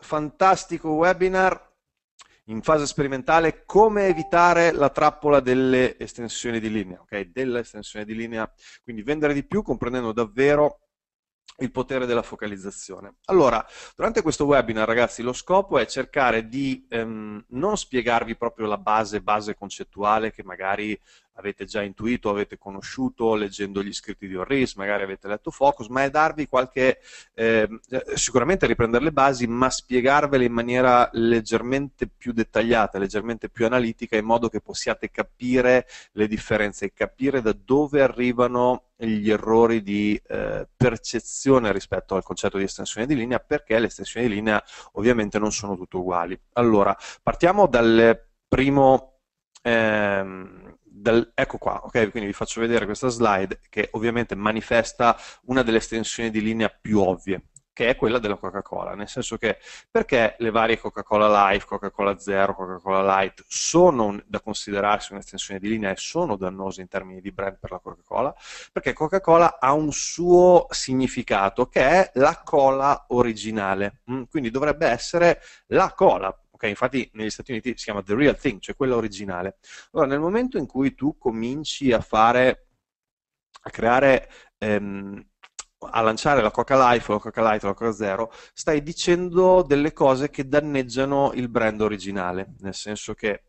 fantastico webinar in fase sperimentale come evitare la trappola delle estensioni di linea, ok? Dell'estensione di linea, quindi vendere di più comprendendo davvero il potere della focalizzazione. Allora, durante questo webinar, ragazzi, lo scopo è cercare di ehm, non spiegarvi proprio la base, base concettuale che magari avete già intuito, avete conosciuto leggendo gli scritti di Orris, magari avete letto Focus, ma è darvi qualche, ehm, eh, sicuramente riprendere le basi, ma spiegarvele in maniera leggermente più dettagliata, leggermente più analitica, in modo che possiate capire le differenze e capire da dove arrivano gli errori di eh, percezione rispetto al concetto di estensione di linea, perché le estensioni di linea ovviamente non sono tutte uguali. Allora, partiamo dal primo... Ehm, dal, ecco qua, ok? Quindi vi faccio vedere questa slide che ovviamente manifesta una delle estensioni di linea più ovvie, che è quella della Coca-Cola, nel senso che perché le varie Coca-Cola Life, Coca-Cola Zero, Coca-Cola Light sono un, da considerarsi un'estensione di linea e sono dannose in termini di brand per la Coca-Cola? Perché Coca-Cola ha un suo significato che è la cola originale, mm? quindi dovrebbe essere la cola, Okay? Infatti negli Stati Uniti si chiama The Real Thing, cioè quella originale. Allora, nel momento in cui tu cominci a fare, a creare ehm, a lanciare la Coca Life, la Coca Light, la Coca Zero, stai dicendo delle cose che danneggiano il brand originale, nel senso che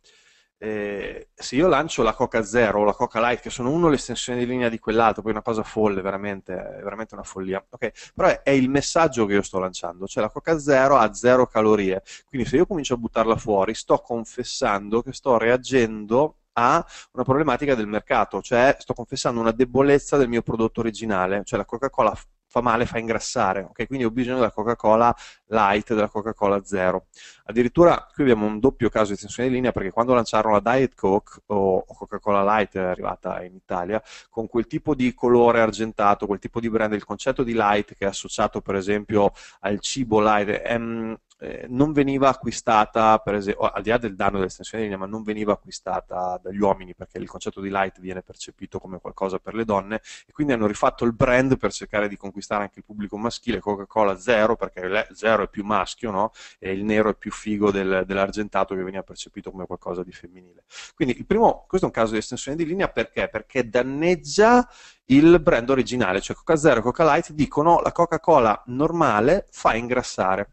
eh, se io lancio la Coca Zero o la Coca Light, che sono uno l'estensione di linea di quell'altro, poi è una cosa folle, veramente, è veramente una follia, okay? però è, è, il messaggio che io sto lanciando, cioè la Coca Zero ha zero calorie, quindi se io comincio a buttarla fuori sto confessando che sto reagendo a una problematica del mercato, cioè sto confessando una debolezza del mio prodotto originale, cioè la Coca-Cola fa male, fa ingrassare, okay? quindi ho bisogno della Coca-Cola light, della Coca-Cola zero. Addirittura qui abbiamo un doppio caso di estensione di linea perché quando lanciarono la Diet Coke o Coca-Cola Light è arrivata in Italia, con quel tipo di colore argentato, quel tipo di brand, il concetto di light che è associato per esempio al cibo light, ehm, eh, non veniva acquistata, per esempio, al di là del danno dell'estensione di linea, ma non veniva acquistata dagli uomini perché il concetto di light viene percepito come qualcosa per le donne e quindi hanno rifatto il brand per cercare di conquistare anche il pubblico maschile, Coca-Cola zero perché zero è più maschio no? e il nero è più figo del, dell'argentato che veniva percepito come qualcosa di femminile. Quindi primo, questo è un caso di estensione di linea perché? Perché danneggia il brand originale, cioè Coca Zero e Coca Light dicono la Coca-Cola normale fa ingrassare.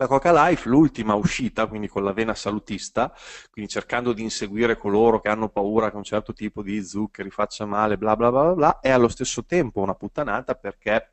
La Coca Life, l'ultima uscita, quindi con la vena salutista, quindi cercando di inseguire coloro che hanno paura che un certo tipo di zuccheri faccia male, bla bla bla bla, è allo stesso tempo una puttanata perché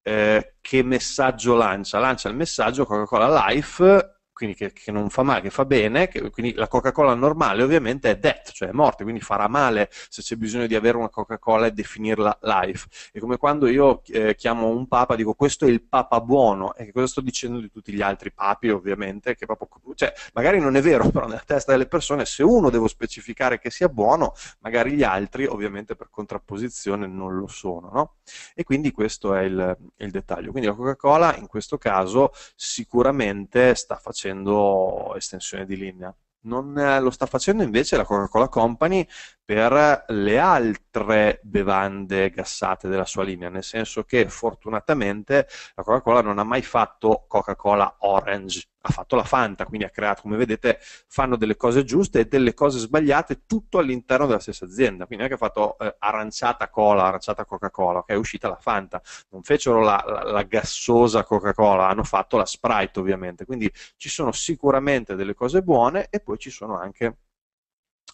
eh, che messaggio lancia? Lancia il messaggio Coca-Cola Life quindi che, che, non fa male, che fa bene, che, quindi la Coca-Cola normale ovviamente è death, cioè è morte, quindi farà male se c'è bisogno di avere una Coca-Cola e definirla life. È come quando io eh, chiamo un papa, dico questo è il papa buono, e che cosa sto dicendo di tutti gli altri papi ovviamente, che proprio, cioè, magari non è vero, però nella testa delle persone se uno devo specificare che sia buono, magari gli altri ovviamente per contrapposizione non lo sono, no? E quindi questo è il, il dettaglio. Quindi la Coca-Cola in questo caso sicuramente sta facendo facendo estensione di linea. Non eh, lo sta facendo invece la Coca-Cola Company per le altre bevande gassate della sua linea, nel senso che fortunatamente la Coca-Cola non ha mai fatto Coca-Cola Orange, ha fatto la Fanta, quindi ha creato, come vedete, fanno delle cose giuste e delle cose sbagliate tutto all'interno della stessa azienda, quindi non è che ha fatto eh, aranciata cola, aranciata Coca-Cola, ok, è uscita la Fanta, non fecero la, la, la gassosa Coca-Cola, hanno fatto la Sprite ovviamente, quindi ci sono sicuramente delle cose buone e poi ci sono anche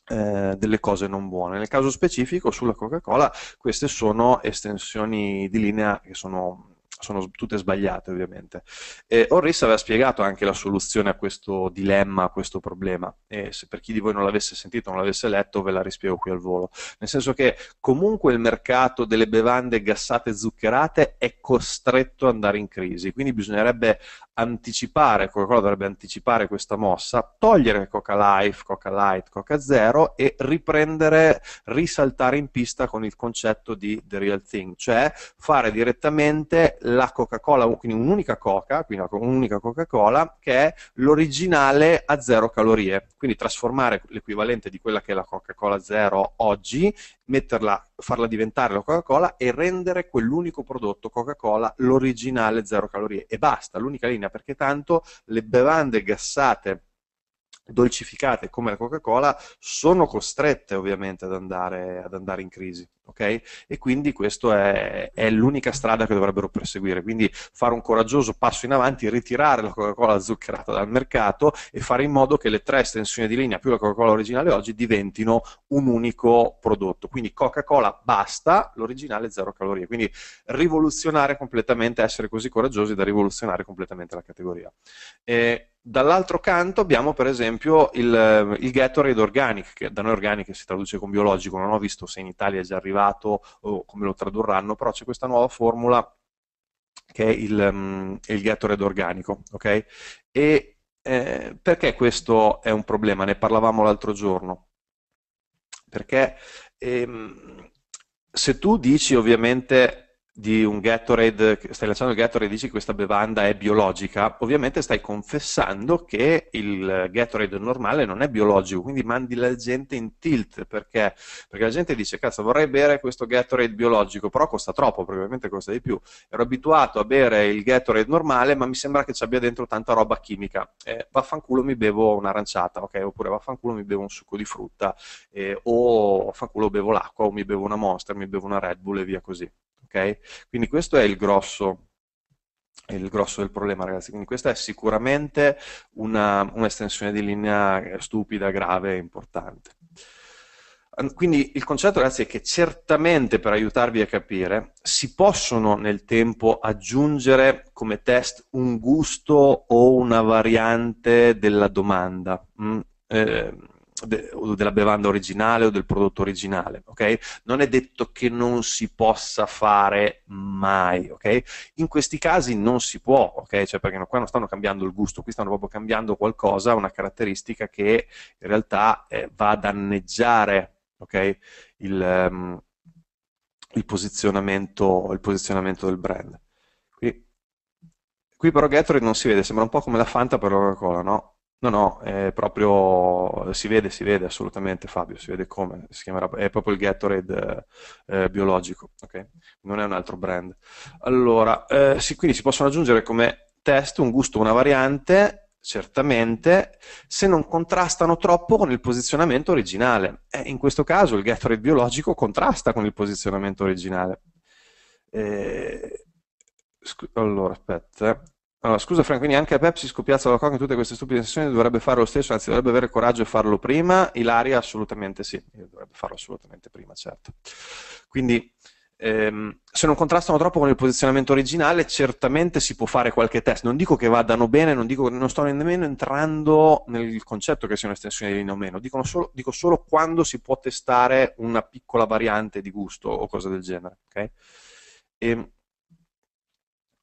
eh, delle cose non buone. Nel caso specifico sulla Coca-Cola queste sono estensioni di linea che sono sono tutte sbagliate ovviamente. E Orris aveva spiegato anche la soluzione a questo dilemma, a questo problema, e se per chi di voi non l'avesse sentito, non l'avesse letto, ve la rispiego qui al volo. Nel senso che comunque il mercato delle bevande gassate e zuccherate è costretto ad andare in crisi, quindi bisognerebbe anticipare, Coca-Cola dovrebbe anticipare questa mossa, togliere Coca Life, Coca Light, Coca Zero e riprendere, risaltare in pista con il concetto di The Real Thing, cioè fare direttamente la Coca-Cola, quindi un'unica Coca, quindi un'unica Coca-Cola, che è l'originale a zero calorie. Quindi trasformare l'equivalente di quella che è la Coca-Cola zero oggi, metterla, farla diventare la Coca-Cola e rendere quell'unico prodotto Coca-Cola l'originale zero calorie. E basta, l'unica linea, perché tanto le bevande gassate dolcificate come la Coca-Cola sono costrette ovviamente ad andare, ad andare in crisi okay? e quindi questa è, è, l'unica strada che dovrebbero perseguire quindi fare un coraggioso passo in avanti ritirare la Coca-Cola zuccherata dal mercato e fare in modo che le tre estensioni di linea più la Coca-Cola originale oggi diventino un unico prodotto quindi Coca-Cola basta l'originale zero calorie quindi rivoluzionare completamente essere così coraggiosi da rivoluzionare completamente la categoria e Dall'altro canto abbiamo per esempio il, eh, il Gatorade Organic, che da noi organic si traduce con biologico, non ho visto se in Italia è già arrivato o come lo tradurranno, però c'è questa nuova formula che è il, um, il Gatorade Organico. Okay? E eh, perché questo è un problema? Ne parlavamo l'altro giorno. Perché ehm, se tu dici ovviamente di un Gatorade, stai lanciando il Gatorade e dici che questa bevanda è biologica, ovviamente stai confessando che il Gatorade normale non è biologico, quindi mandi la gente in tilt, perché? Perché la gente dice, cazzo vorrei bere questo Gatorade biologico, però costa troppo, perché ovviamente costa di più, ero abituato a bere il Gatorade normale, ma mi sembra che ci abbia dentro tanta roba chimica, eh, vaffanculo mi bevo un'aranciata, ok? Oppure vaffanculo mi bevo un succo di frutta, eh, o vaffanculo bevo l'acqua, o mi bevo una Monster, mi bevo una Red Bull e via così. Okay? Quindi questo è il grosso, il grosso, del problema, ragazzi. Quindi questa è sicuramente un'estensione di linea stupida, grave e importante. Quindi il concetto, ragazzi, è che certamente per aiutarvi a capire si possono nel tempo aggiungere come test un gusto o una variante della domanda. Mm? Eh, de, della bevanda originale o del prodotto originale, ok? Non è detto che non si possa fare mai, ok? In questi casi non si può, ok? cioè perché qua non stanno cambiando il gusto, qui stanno proprio cambiando qualcosa, una caratteristica che in realtà eh, va a danneggiare, il, um, il, posizionamento, il posizionamento del brand. Qui, qui però Gatorade non si vede, sembra un po' come la Fanta per la Coca-Cola, no? No, no, è proprio, si vede, si vede assolutamente Fabio, si vede come, si chiamerà, è proprio il Gatorade eh, eh, biologico, ok? Non è un altro brand. Allora, eh, sì, quindi si possono aggiungere come test un gusto, una variante, certamente, se non contrastano troppo con il posizionamento originale. Eh, in questo caso il Gatorade biologico contrasta con il posizionamento originale. Eh, allora, aspetta, allora, scusa Frank, quindi anche a Pepsi scopiazza la coca in tutte queste stupide sessioni dovrebbe fare lo stesso, anzi dovrebbe avere coraggio e farlo prima, Ilaria assolutamente sì, dovrebbe farlo assolutamente prima, certo. Quindi ehm, se non contrastano troppo con il posizionamento originale, certamente si può fare qualche test, non dico che vadano bene, non, dico, non sto nemmeno entrando nel concetto che sia un'estensione di linea o meno, solo, dico solo quando si può testare una piccola variante di gusto o cosa del genere. Okay? E, ehm,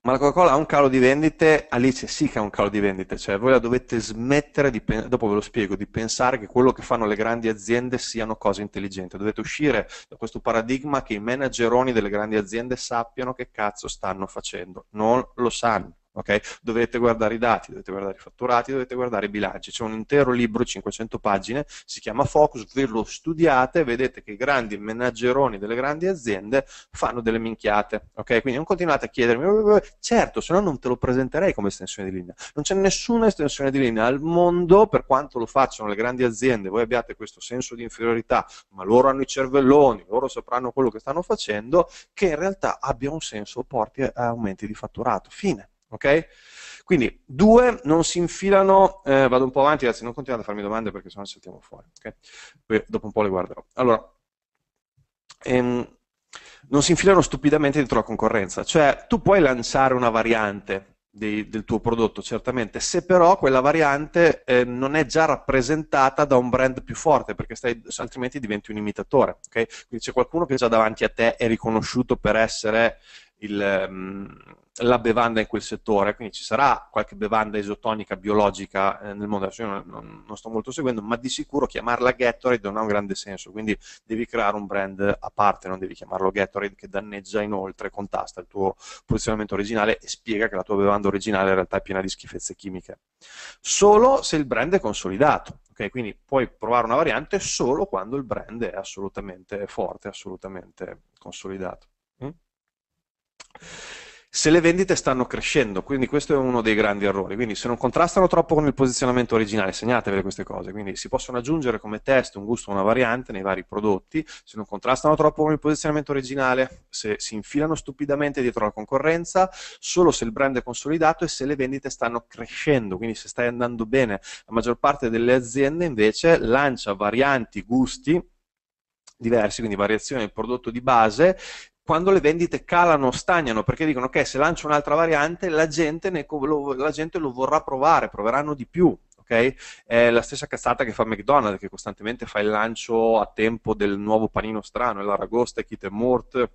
ma la Coca-Cola ha un calo di vendite, Alice sì che ha un calo di vendite, cioè voi la dovete smettere, di, dopo ve lo spiego, di pensare che quello che fanno le grandi aziende siano cose intelligenti, dovete uscire da questo paradigma che i manageroni delle grandi aziende sappiano che cazzo stanno facendo, non lo sanno. Okay? Dovete guardare i dati, dovete guardare i fatturati, dovete guardare i bilanci. C'è un intero libro, 500 pagine, si chiama Focus, ve lo studiate, vedete che i grandi menageroni delle grandi aziende fanno delle minchiate. Okay? Quindi non continuate a chiedermi, certo, se no non te lo presenterei come estensione di linea. Non c'è nessuna estensione di linea al mondo, per quanto lo facciano le grandi aziende, voi abbiate questo senso di inferiorità, ma loro hanno i cervelloni, loro sapranno quello che stanno facendo, che in realtà abbia un senso, porti a aumenti di fatturato. Fine. Okay? Quindi due non si infilano, eh, vado un po' avanti, ragazzi, non continuate a farmi domande perché sennò saltiamo fuori, okay? Poi dopo un po' le guarderò. Allora, ehm, non si infilano stupidamente dentro la concorrenza, cioè tu puoi lanciare una variante di, del tuo prodotto, certamente, se però quella variante eh, non è già rappresentata da un brand più forte, perché stai, altrimenti diventi un imitatore, okay? Quindi c'è qualcuno che già davanti a te è riconosciuto per essere il... Um, la bevanda in quel settore, quindi ci sarà qualche bevanda esotonica biologica eh, nel mondo, adesso io non, non, non, sto molto seguendo, ma di sicuro chiamarla Gatorade non ha un grande senso, quindi devi creare un brand a parte, non devi chiamarlo Gatorade che danneggia inoltre, contasta il tuo posizionamento originale e spiega che la tua bevanda originale in realtà è piena di schifezze chimiche. Solo se il brand è consolidato. Okay, quindi puoi provare una variante solo quando il brand è assolutamente forte, assolutamente consolidato. Mm? se le vendite stanno crescendo, quindi questo è uno dei grandi errori, quindi se non contrastano troppo con il posizionamento originale, segnatevele queste cose, quindi si possono aggiungere come test un gusto, o una variante nei vari prodotti, se non contrastano troppo con il posizionamento originale, se si infilano stupidamente dietro la concorrenza, solo se il brand è consolidato e se le vendite stanno crescendo, quindi se stai andando bene, la maggior parte delle aziende invece lancia varianti, gusti diversi, quindi variazioni del prodotto di base quando le vendite calano stagnano, perché dicono che okay, se lancio un'altra variante la gente, ne, lo, la gente, lo, vorrà provare, proveranno di più. Okay? È la stessa cazzata che fa McDonald's, che costantemente fa il lancio a tempo del nuovo panino strano, l'aragosta, il kit e mort,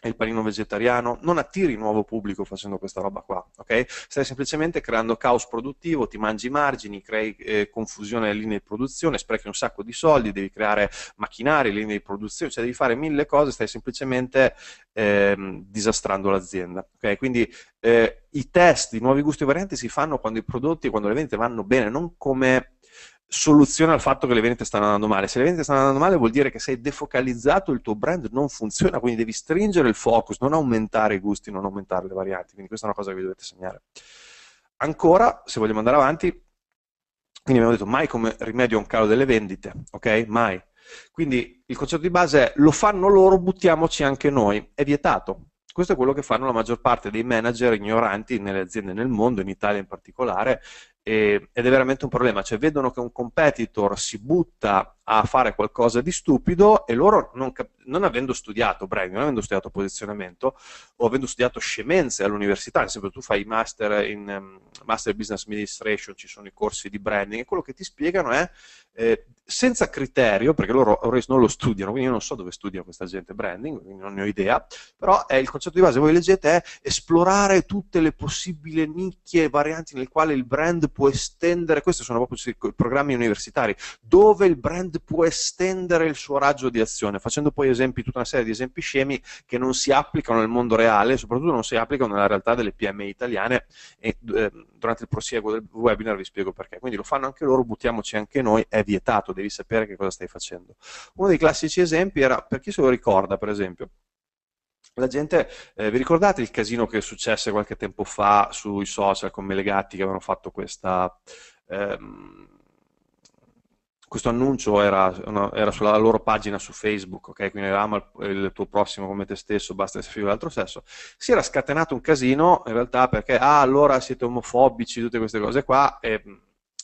e il panino vegetariano, non attiri nuovo pubblico facendo questa roba qua, ok? Stai semplicemente creando caos produttivo, ti mangi i margini, crei eh, confusione nelle linee di produzione, sprechi un sacco di soldi, devi creare macchinari, linee di produzione, cioè devi fare mille cose, stai semplicemente ehm, disastrando l'azienda, ok? Quindi eh, i test di nuovi gusti e varianti si fanno quando i prodotti, quando le vendite vanno bene, non come soluzione al fatto che le vendite stanno andando male. Se le vendite stanno andando male vuol dire che sei defocalizzato, il tuo brand non funziona, quindi devi stringere il focus, non aumentare i gusti, non aumentare le varianti, quindi questa è una cosa che vi dovete segnare. Ancora, se vogliamo andare avanti, quindi abbiamo detto mai come rimedio a un calo delle vendite, ok? Mai. Quindi il concetto di base è lo fanno loro, buttiamoci anche noi, è vietato. Questo è quello che fanno la maggior parte dei manager ignoranti nelle aziende nel mondo, in Italia in particolare, e, ed è veramente un problema, cioè vedono che un competitor si butta a fare qualcosa di stupido e loro non, cap- non avendo studiato branding, non avendo studiato posizionamento o avendo studiato scemenze all'università, ad esempio tu fai master in um, master business administration, ci sono i corsi di branding e quello che ti spiegano è eh, senza criterio, perché loro non lo studiano, quindi io non so dove studia questa gente branding, quindi non ne ho idea, però eh, il concetto di base, voi leggete, è esplorare tutte le possibili nicchie e varianti nel quale il brand può estendere, questi sono proprio i programmi universitari, dove il brand può estendere il suo raggio di azione, facendo poi esempi, tutta una serie di esempi scemi che non si applicano nel mondo reale, soprattutto non si applicano nella realtà delle PMI italiane e eh, durante il prosieguo del webinar vi spiego perché. Quindi lo fanno anche loro, buttiamoci anche noi, è vietato, devi sapere che cosa stai facendo. Uno dei classici esempi era, per chi se lo ricorda per esempio, la gente, eh, vi ricordate il casino che successe qualche tempo fa sui social con Melegatti che avevano fatto questa, ehm, questo annuncio era, no, era, sulla loro pagina su Facebook, ok? Quindi eravamo il, il, tuo prossimo come te stesso, basta essere figlio dell'altro sesso. Si era scatenato un casino in realtà perché, ah, allora siete omofobici, tutte queste cose qua, e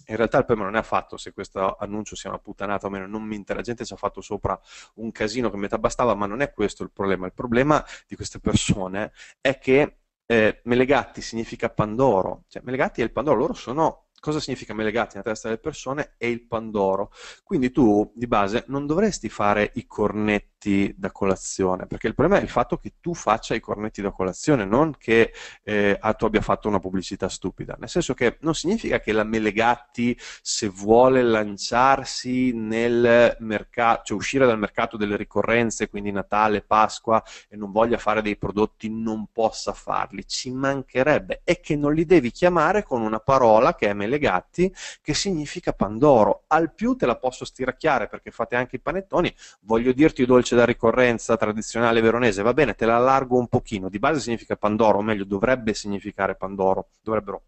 in realtà il problema non è affatto se questo annuncio sia una puttanata o meno, non mi interessa, la gente ci ha fatto sopra un casino che metà bastava, ma non è questo il problema, il problema di queste persone è che eh, Melegatti significa Pandoro, cioè Melegatti è il Pandoro, loro sono cosa significa Melegatti nella testa delle persone È il Pandoro, quindi tu di base non dovresti fare i cornetti cornetti da colazione, perché il problema è il fatto che tu faccia i cornetti da colazione, non che eh, tu abbia fatto una pubblicità stupida, nel senso che non significa che la Melegatti se vuole lanciarsi nel mercato, cioè uscire dal mercato delle ricorrenze, quindi Natale, Pasqua, e non voglia fare dei prodotti non possa farli, ci mancherebbe, è che non li devi chiamare con una parola che è Melegatti, che significa Pandoro, al più te la posso stiracchiare perché fate anche i panettoni, voglio dirti dolce c'è la ricorrenza tradizionale veronese, va bene, te la allargo un pochino, di base significa Pandoro, o meglio dovrebbe significare Pandoro, dovrebbero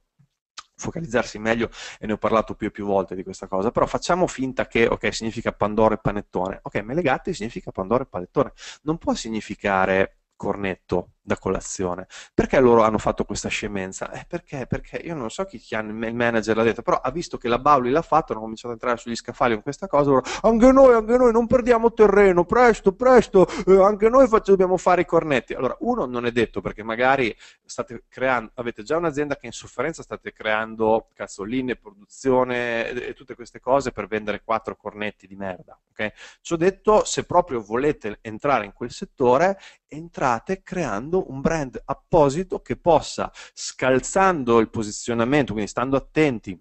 focalizzarsi meglio e ne ho parlato più e più volte di questa cosa, però facciamo finta che ok, significa Pandoro e panettone, ok, Melegatti significa Pandoro e panettone, non può significare cornetto, da colazione. Perché loro hanno fatto questa scemenza? Eh, perché? Perché io non so chi, chi hanno, il manager l'ha detto, però ha visto che la Bauli l'ha fatto, hanno cominciato ad entrare sugli scaffali con questa cosa, loro, anche noi, anche noi, non perdiamo terreno, presto, presto, eh, anche noi faccio, dobbiamo fare i cornetti. Allora, uno non è detto perché magari creando, avete già un'azienda che in sofferenza state creando cazzoline, produzione e tutte queste cose per vendere quattro cornetti di merda. Okay? Ciò detto, se proprio volete entrare in quel settore, entrate creando creando un brand apposito che possa, scalzando il posizionamento, quindi stando attenti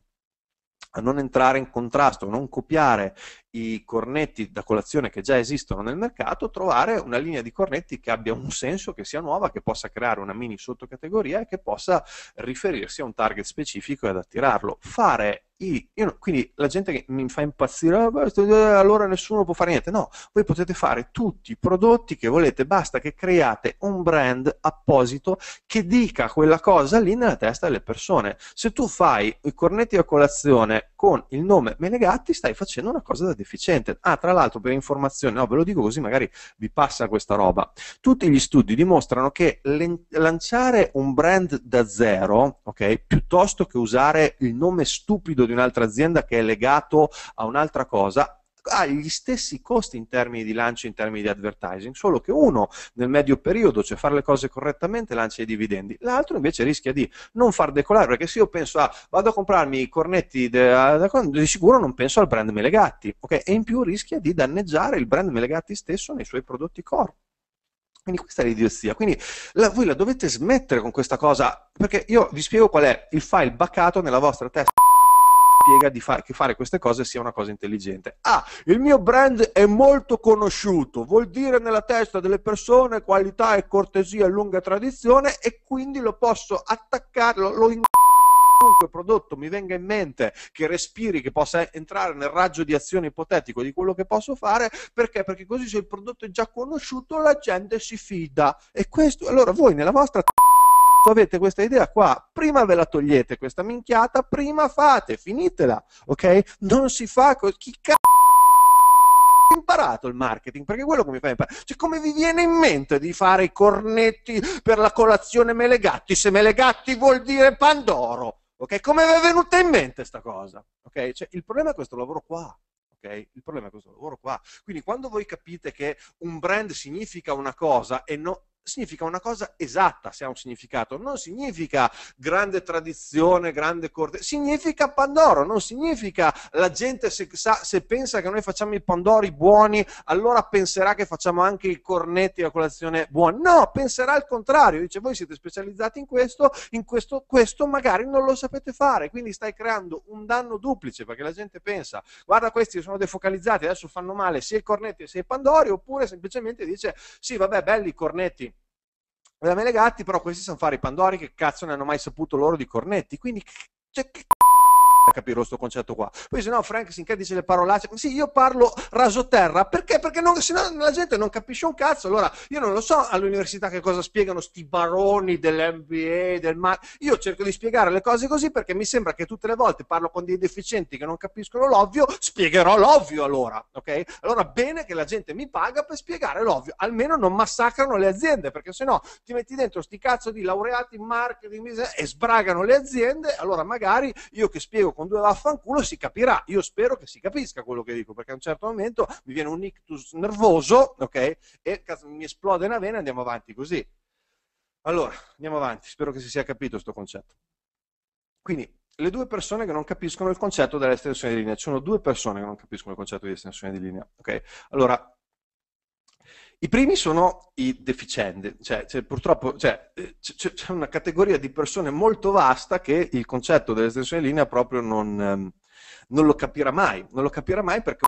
a non entrare in contrasto, a non copiare i cornetti da colazione che già esistono nel mercato, trovare una linea di cornetti che abbia un senso, che sia nuova, che possa creare una mini sottocategoria e che possa riferirsi a un target specifico ed attirarlo. Fare io, quindi la gente che mi fa impazzire, ah, eh, allora nessuno può fare niente. No, voi potete fare tutti i prodotti che volete, basta che create un brand apposito che dica quella cosa lì nella testa delle persone. Se tu fai i cornetti a colazione con il nome Menegatti, stai facendo una cosa da deficiente. Ah, tra l'altro, per informazione, no, ve lo dico così, magari vi passa questa roba. Tutti gli studi dimostrano che lanciare un brand da zero, ok, piuttosto che usare il nome stupido di di un'altra azienda che è legato a un'altra cosa, ha gli stessi costi in termini di lancio, in termini di advertising, solo che uno nel medio periodo, cioè fare le cose correttamente, lancia i dividendi, l'altro invece rischia di non far decolare, perché se io penso a vado a comprarmi i cornetti di sicuro non penso al brand Melegatti, okay? e in più rischia di danneggiare il brand Melegatti stesso nei suoi prodotti core. Quindi questa è l'idiozia. Quindi la, voi la dovete smettere con questa cosa, perché io vi spiego qual è il file baccato nella vostra testa spiega di fa- che fare queste cose sia una cosa intelligente. Ah, il mio brand è molto conosciuto, vuol dire nella testa delle persone qualità e cortesia e lunga tradizione e quindi lo posso attaccare, lo, lo in qualunque prodotto mi venga in mente che respiri, che possa entrare nel raggio di azione ipotetico di quello che posso fare, perché? Perché così se il prodotto è già conosciuto la gente si fida. E questo, allora voi nella vostra avete questa idea qua, prima ve la togliete questa minchiata, prima fate, finitela, ok? Non si fa così, chi c***o imparato il marketing perché quello che mi fa imparare cioè come vi viene in mente di fare i cornetti per la colazione melegatti se melegatti vuol dire pandoro ok come vi è venuta in mente sta cosa ok cioè, il problema è questo lavoro qua ok Il problema è questo lavoro qua. Quindi quando voi capite che un brand significa una cosa e non significa una cosa esatta se ha un significato, non significa grande tradizione, grande corte, significa Pandoro, non significa la gente se, sa, se, pensa che noi facciamo i Pandori buoni, allora penserà che facciamo anche i cornetti a colazione buoni, no, penserà il contrario, dice voi siete specializzati in questo, in questo, questo magari non lo sapete fare, quindi stai creando un danno duplice perché la gente pensa, guarda questi sono defocalizzati, adesso fanno male sia i cornetti sia i Pandori, oppure semplicemente dice sì vabbè belli i cornetti, da me gatti, però questi sono fare i Pandori che cazzo ne hanno mai saputo loro di cornetti, quindi... Cioè, che a capire questo concetto qua. Poi se no Frank Sinchè dice le parolacce, sì io parlo rasoterra, perché? Perché non, se no la gente non capisce un cazzo, allora io non lo so all'università che cosa spiegano sti baroni dell'NBA, del ma... io cerco di spiegare le cose così perché mi sembra che tutte le volte parlo con dei deficienti che non capiscono l'ovvio, spiegherò l'ovvio allora, ok? Allora bene che la gente mi paga per spiegare l'ovvio, almeno non massacrano le aziende, perché se no ti metti dentro sti cazzo di laureati in marketing e sbragano le aziende, allora magari io che spiego con due vaffanculo si capirà. Io spero che si capisca quello che dico, perché a un certo momento mi viene un ictus nervoso, ok? E mi esplode una vena e andiamo avanti così. Allora, andiamo avanti, spero che si sia capito questo concetto. Quindi, le due persone che non capiscono il concetto dell'estensione di linea, ci sono due persone che non capiscono il concetto di estensione di linea, ok? Allora, i primi sono i deficienti, cioè, cioè, purtroppo cioè, eh, c'è una categoria di persone molto vasta che il concetto dell'estensione in linea proprio non, ehm, non lo capirà mai, non lo capirà mai perché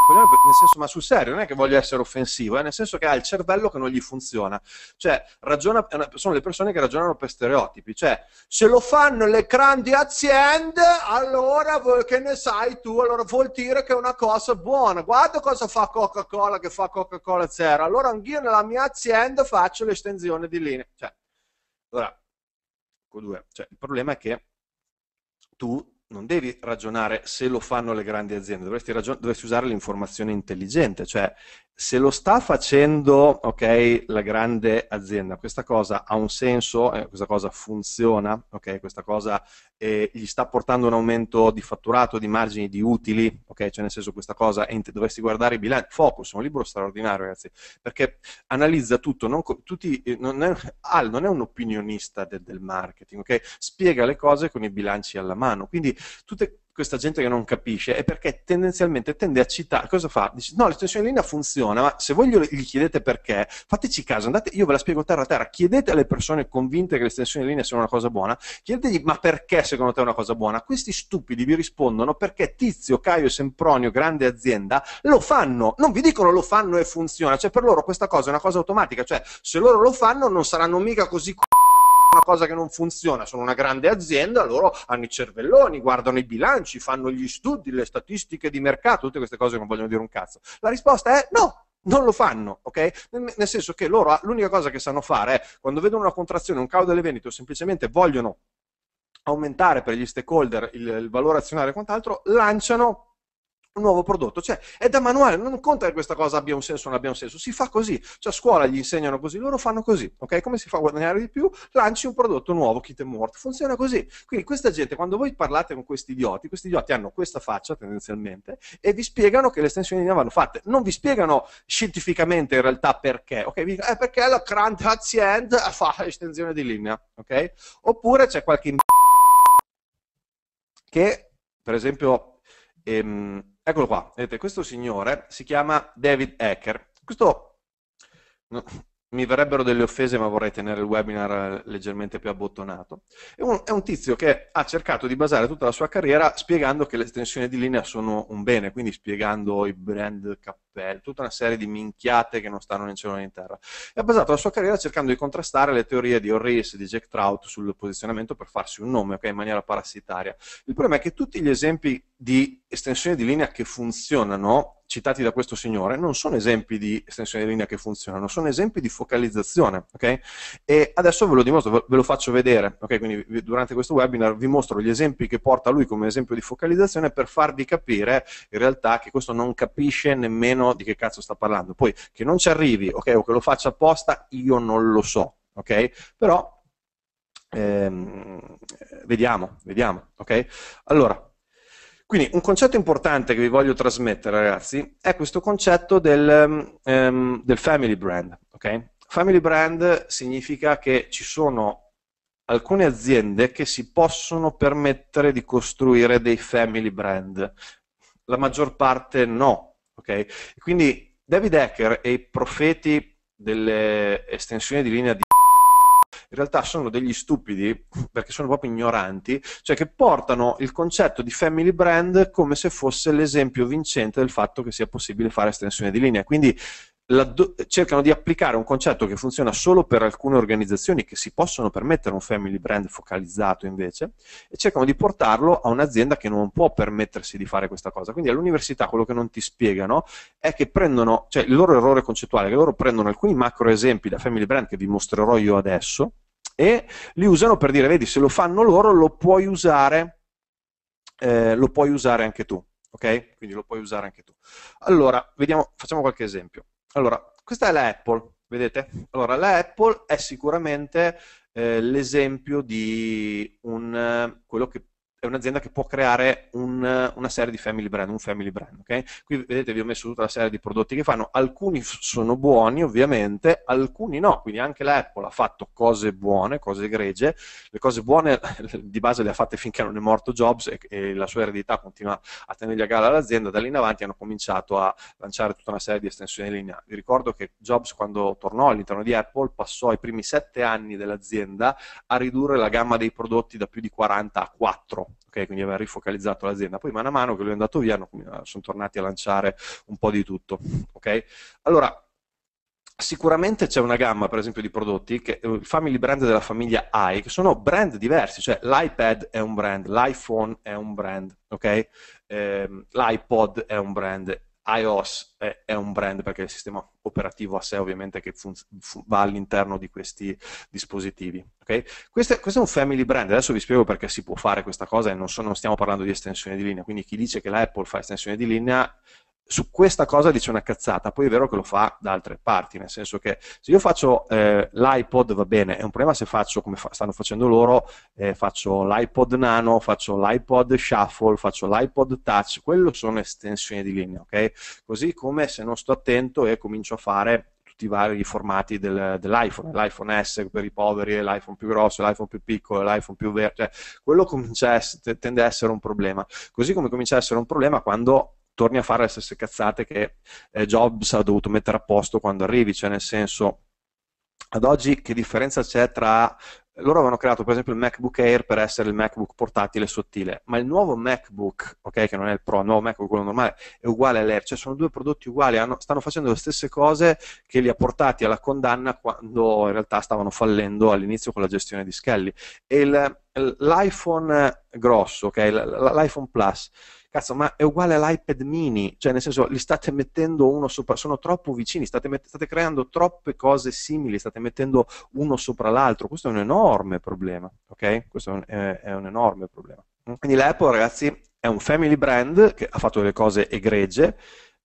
coglione, nel senso, ma sul serio, non è che voglio essere offensivo, eh, nel senso che ha il cervello che non gli funziona. Cioè, ragiona, sono le persone che ragionano per stereotipi. Cioè, se lo fanno le grandi aziende, allora che ne sai tu? Allora vuol dire che è una cosa buona. Guarda cosa fa Coca-Cola che fa Coca-Cola Zero. Allora anch'io nella mia azienda faccio l'estensione di linee. Cioè, allora, q Cioè, il problema è che tu non devi ragionare se lo fanno le grandi aziende, dovresti, dovresti usare l'informazione intelligente, cioè se lo sta facendo okay, la grande azienda, questa cosa ha un senso, eh, questa cosa funziona, okay, questa cosa eh, gli sta portando un aumento di fatturato, di margini, di utili, okay, cioè nel senso questa cosa, ent- dovresti guardare i bilanci, Focus, un libro straordinario ragazzi, perché analizza tutto, non, tutti, eh, non è, Al non è un opinionista de- del marketing, spiega le cose con i bilanci alla mano, quindi tutte questa gente che non capisce è perché tendenzialmente tende a citare, cosa fa? Dice no, l'estensione linea funziona, ma se voi gli chiedete perché, fateci caso, andate, io ve la spiego terra a terra, chiedete alle persone convinte che l'estensione estensioni linea sia una cosa buona, chiedetegli ma perché secondo te è una cosa buona? Questi stupidi vi rispondono perché Tizio, Caio e Sempronio, grande azienda, lo fanno, non vi dicono lo fanno e funziona, cioè per loro questa cosa è una cosa automatica, cioè se loro lo fanno non saranno mica così c***o una cosa che non funziona, sono una grande azienda, loro hanno i cervelloni, guardano i bilanci, fanno gli studi, le statistiche di mercato, tutte queste cose che non vogliono dire un cazzo. La risposta è no, non lo fanno, ok? Nel senso che loro ah, l'unica cosa che sanno fare è quando vedono una contrazione, un calo delle vendite o semplicemente vogliono aumentare per gli stakeholder il, il valore azionario e quant'altro, lanciano un nuovo prodotto. Cioè, è da manuale, non conta che questa cosa abbia un senso o non abbia un senso, si fa così. Cioè, a scuola gli insegnano così, loro fanno così, ok? Come si fa a guadagnare di più? Lanci un prodotto nuovo, kit and mort. Funziona così. Quindi questa gente, quando voi parlate con questi idioti, questi idioti hanno questa faccia tendenzialmente e vi spiegano che le estensioni linea vanno fatte. Non vi spiegano scientificamente in realtà perché, ok? Vi dicono, è eh, perché la grande azienda fa l'estensione di linea, ok? Oppure c'è qualche che, per esempio, ehm, Eccolo qua, vedete, questo signore si chiama David Hacker. Questo, no, mi verrebbero delle offese, ma vorrei tenere il webinar eh, leggermente più abbottonato. È un, è un, tizio che ha cercato di basare tutta la sua carriera spiegando che le estensioni di linea sono un bene, quindi spiegando i brand K Bell, eh, tutta una serie di minchiate che non stanno né in cielo né in terra. E ha basato la sua carriera cercando di contrastare le teorie di Orris e di Jack Trout sul posizionamento per farsi un nome, okay, in maniera parassitaria. Il problema è che tutti gli esempi di estensioni di linea che funzionano citati da questo signore non sono esempi di estensione di linea che funzionano, sono esempi di focalizzazione. Okay? E adesso ve lo dimostro, ve lo faccio vedere. Okay? Quindi vi, durante questo webinar vi mostro gli esempi che porta lui come esempio di focalizzazione per farvi capire in realtà che questo non capisce nemmeno capiscono di che cazzo sta parlando. Poi che non ci arrivi, ok, o che lo faccia apposta, io non lo so, ok? Però ehm, vediamo, vediamo, ok? Allora, quindi un concetto importante che vi voglio trasmettere, ragazzi, è questo concetto del, um, del family brand, ok? Family brand significa che ci sono alcune aziende che si possono permettere di costruire dei family brand, la maggior parte no, Okay? Quindi David Hacker e i profeti delle estensioni di linea di in realtà sono degli stupidi perché sono proprio ignoranti, cioè che portano il concetto di family brand come se fosse l'esempio vincente del fatto che sia possibile fare estensione di linea. Quindi cercano di applicare un concetto che funziona solo per alcune organizzazioni che si possono permettere un family brand focalizzato invece e cercano di portarlo a un'azienda che non può permettersi di fare questa cosa. Quindi all'università quello che non ti spiegano è che prendono, cioè il loro errore concettuale che loro prendono alcuni macro esempi da family brand che vi mostrerò io adesso e li usano per dire vedi se lo fanno loro lo puoi usare, eh, lo puoi usare anche tu. Ok? Quindi lo puoi usare anche tu. Allora, vediamo, facciamo qualche esempio. Allora, questa è la Apple, vedete? Allora, la Apple è sicuramente eh, l'esempio di un, eh, quello che è un'azienda che può creare un, una serie di family brand, un family brand, okay? Qui vedete vi ho messo tutta la serie di prodotti che fanno, alcuni sono buoni ovviamente, alcuni no, quindi anche l'Apple ha fatto cose buone, cose egregie, le cose buone di base le ha fatte finché non è morto Jobs e, e la sua eredità continua a tenergli a galla l'azienda, da lì in avanti hanno cominciato a lanciare tutta una serie di estensioni lineari. Vi ricordo che Jobs quando tornò all'interno di Apple passò i primi sette anni dell'azienda a ridurre la gamma dei prodotti da più di 40 a 4 okay? quindi aveva rifocalizzato l'azienda. Poi mano a mano che lui è andato via ah, sono tornati a lanciare un po' di tutto. Okay? Allora, Sicuramente c'è una gamma, per esempio, di prodotti, che, eh, family brand della famiglia I, che sono brand diversi, cioè l'iPad è un brand, l'iPhone è un brand, okay? eh, l'iPod è un brand, iOS è, è, un brand perché è il sistema operativo a sé ovviamente che fun- fun- va all'interno di questi dispositivi. Okay? Questo, è, questo, è, un family brand, adesso vi spiego perché si può fare questa cosa e non, so, non stiamo parlando di estensione di linea, quindi chi dice che l'Apple fa estensione di linea su questa cosa dice una cazzata, poi è vero che lo fa da altre parti, nel senso che se io faccio eh, l'iPod va bene, è un problema se faccio come fa, stanno facendo loro, eh, faccio l'iPod nano, faccio l'iPod shuffle, faccio l'iPod touch, quello sono estensioni di linea, ok? Così come se non sto attento e comincio a fare tutti i vari formati del, dell'iPhone, l'iPhone S per i poveri, l'iPhone più grosso, l'iPhone più piccolo, l'iPhone più verde, cioè, quello comincia a essere, tende a essere un problema, così come comincia a essere un problema quando torni a fare le stesse cazzate che eh, Jobs ha dovuto mettere a posto quando arrivi, cioè nel senso ad oggi che differenza c'è tra loro avevano creato per esempio il MacBook Air per essere il MacBook portatile sottile, ma il nuovo MacBook, ok, che non è il Pro, il nuovo MacBook quello normale, è uguale all'Air, cioè sono due prodotti uguali, hanno, stanno facendo le stesse cose che li ha portati alla condanna quando in realtà stavano fallendo all'inizio con la gestione di Skelly. E il, l'iPhone grosso, ok, l'iPhone Plus, cazzo, ma è uguale all'iPad mini, cioè nel senso li state mettendo uno sopra, sono troppo vicini, state, met- state creando troppe cose simili, state mettendo uno sopra l'altro, questo è un enorme problema, ok? Questo è un, è, è un enorme problema. Quindi l'Apple, ragazzi, è un family brand che ha fatto delle cose egregie,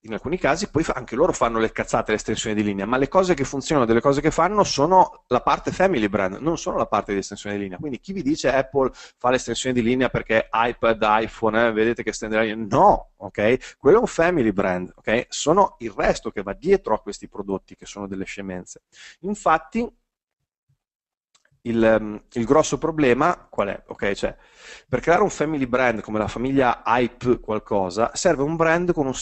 in alcuni casi poi anche loro fanno le cazzate, le estensioni di linea, ma le cose che funzionano delle cose che fanno sono la parte family brand, non sono la parte di estensione di linea. Quindi chi vi dice Apple fa l'estensione di linea perché iPad, iPhone, eh, vedete che la linea? No, ok? Quello è un family brand, ok? Sono il resto che va dietro a questi prodotti che sono delle scemenze. Infatti il, mm, il, grosso problema qual è? Okay, cioè, per creare un family brand come la famiglia Hype qualcosa, serve un brand con un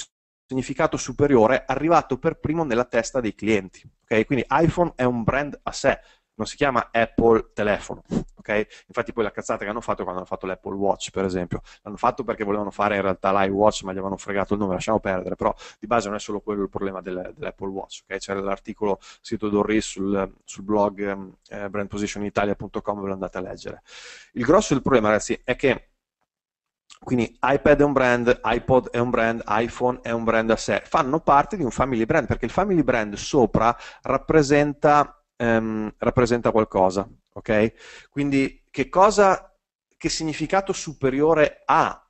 significato superiore arrivato per primo nella testa dei clienti. Okay? Quindi iPhone è un brand a sé, non si chiama Apple telefono, ok? Infatti poi la cazzata che hanno fatto quando hanno fatto l'Apple Watch, per esempio, l'hanno fatto perché volevano fare in realtà l'iWatch, ma gli avevano fregato il nome, lasciamo perdere, però di base non è solo quello il problema del, dell'Apple Watch, ok? C'era l'articolo scritto d'Orris sul, sul blog eh, brandpositionitalia.com, ve lo andate a leggere. Il grosso del problema, ragazzi, è che quindi iPad è un brand, iPod è un brand, iPhone è un brand a sé, fanno parte di un family brand perché il family brand sopra rappresenta, ehm, rappresenta qualcosa, ok? Quindi che cosa, che significato superiore ha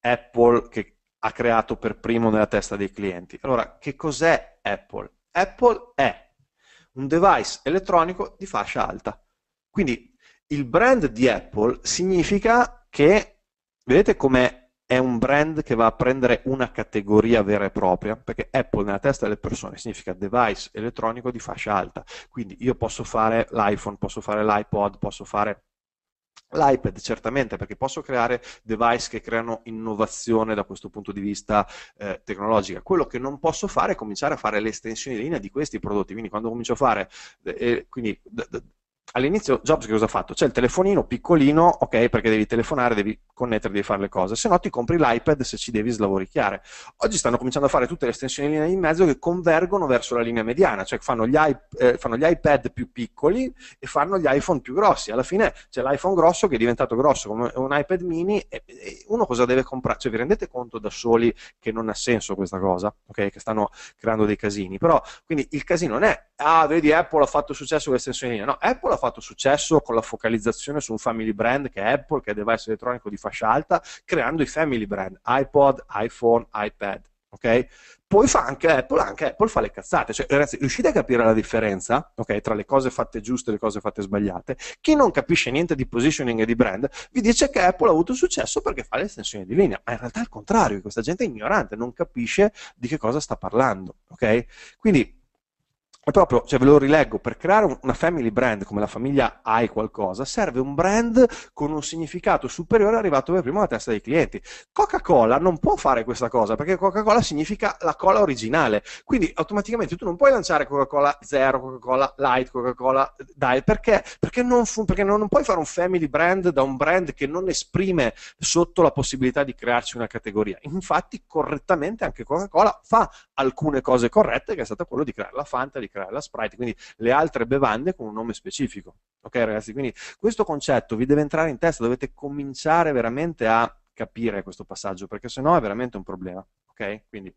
Apple che ha creato per primo nella testa dei clienti? Allora, che cos'è Apple? Apple è un device elettronico di fascia alta. Quindi il brand di Apple significa che Vedete come è un brand che va a prendere una categoria vera e propria, perché Apple nella testa delle persone significa device elettronico di fascia alta, quindi io posso fare l'iPhone, posso fare l'iPod, posso fare L'iPad certamente, perché posso creare device che creano innovazione da questo punto di vista eh, tecnologica. Quello che non posso fare è cominciare a fare le estensioni di linea di questi prodotti. Quindi quando comincio a fare, eh, eh quindi, d- d- all'inizio Jobs che cosa ha fatto? C'è il telefonino piccolino, ok, perché devi telefonare, devi connettere, devi fare le cose, se no ti compri l'iPad se ci devi slavoricchiare. Oggi stanno cominciando a fare tutte le estensioni in mezzo che convergono verso la linea mediana, cioè fanno gli, eh, fanno gli, iPad più piccoli e fanno gli iPhone più grossi. Alla fine c'è l'iPhone grosso che è diventato grosso come un iPad mini e, e uno cosa deve comprare? Cioè vi rendete conto da soli che non ha senso questa cosa, ok, che stanno creando dei casini. Però, quindi il casino non è, ah, vedi Apple ha fatto successo con le estensioni in linea, no, Apple ha fatto successo con la focalizzazione su un family brand che è Apple, che è device elettronico di fascia alta, creando i family brand, iPod, iPhone, iPad. Okay? Poi fa anche Apple, anche Apple fa le cazzate. Cioè, ragazzi, riuscite a capire la differenza okay, tra le cose fatte giuste e le cose fatte sbagliate? Chi non capisce niente di positioning e di brand vi dice che Apple ha avuto successo perché fa le estensioni di linea, ma in realtà è il contrario, questa gente è ignorante, non capisce di che cosa sta parlando. Okay? Quindi è proprio, cioè ve lo rileggo, per creare una family brand come la famiglia hai qualcosa, serve un brand con un significato superiore arrivato per primo alla testa dei clienti. Coca-Cola non può fare questa cosa perché Coca-Cola significa la cola originale, quindi automaticamente tu non puoi lanciare Coca-Cola Zero, Coca-Cola Light, Coca-Cola Diet, perché? Perché, non, fu- perché non, non puoi fare un family brand da un brand che non esprime sotto la possibilità di crearci una categoria. Infatti correttamente anche Coca-Cola fa alcune cose corrette che è stato quello di creare la Fanta, di creare la Sprite, quindi le altre bevande con un nome specifico. Ok ragazzi, quindi questo concetto vi deve entrare in testa, dovete cominciare veramente a capire questo passaggio, perché sennò è veramente un problema. Ok? Quindi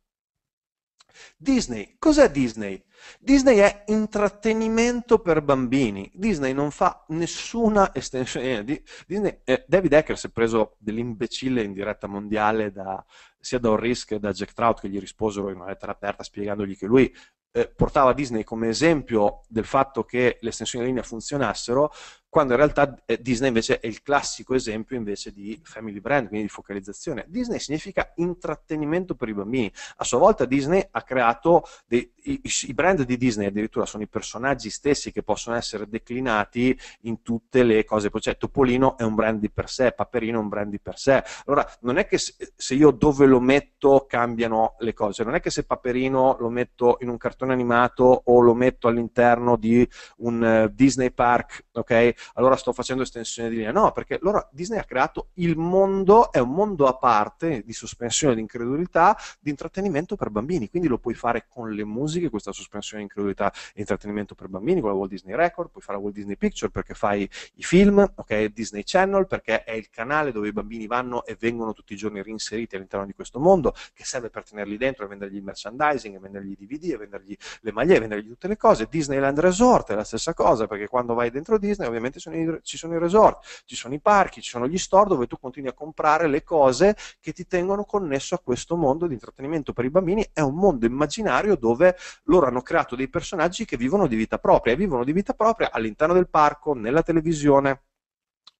Disney, cos'è Disney? Disney è intrattenimento per bambini. Disney non fa nessuna estensione. Eh, Disney, eh, David Ecker si è preso dell'imbecille in diretta mondiale da, sia da Orris che da Jack Trout che gli risposero in una lettera aperta spiegandogli che lui eh, portava Disney come esempio del fatto che le estensioni linea funzionassero quando in realtà eh, Disney invece è il classico esempio invece di family brand, quindi di focalizzazione. Disney significa intrattenimento per i bambini. A sua volta Disney ha creato dei, i, i, brand di Disney, addirittura sono i personaggi stessi che possono essere declinati in tutte le cose. Cioè Topolino è un brand di per sé, Paperino è un brand di per sé. Allora non è che se, se io dove lo metto cambiano le cose, non è che se Paperino lo metto in un cartone animato o lo metto all'interno di un uh, Disney Park ok? Allora sto facendo estensione di linea. No, perché allora Disney ha creato il mondo, è un mondo a parte di sospensione di incredulità, di intrattenimento per bambini, quindi lo puoi fare con le musiche, questa sospensione di incredulità e intrattenimento per bambini, con la Walt Disney Record, puoi fare la Walt Disney Picture perché fai i film, ok? Disney Channel perché è il canale dove i bambini vanno e vengono tutti i giorni reinseriti all'interno di questo mondo, che serve per tenerli dentro e vendergli il merchandising, e vendergli i DVD, e vendergli le maglie, e vendergli tutte le cose. Disneyland Resort è la stessa cosa, perché quando vai dentro Disney ovviamente sono i, ci sono i resort, ci sono i parchi, ci sono gli store dove tu continui a comprare le cose che ti tengono connesso a questo mondo di intrattenimento per i bambini. È un mondo immaginario dove loro hanno creato dei personaggi che vivono di vita propria e vivono di vita propria all'interno del parco, nella televisione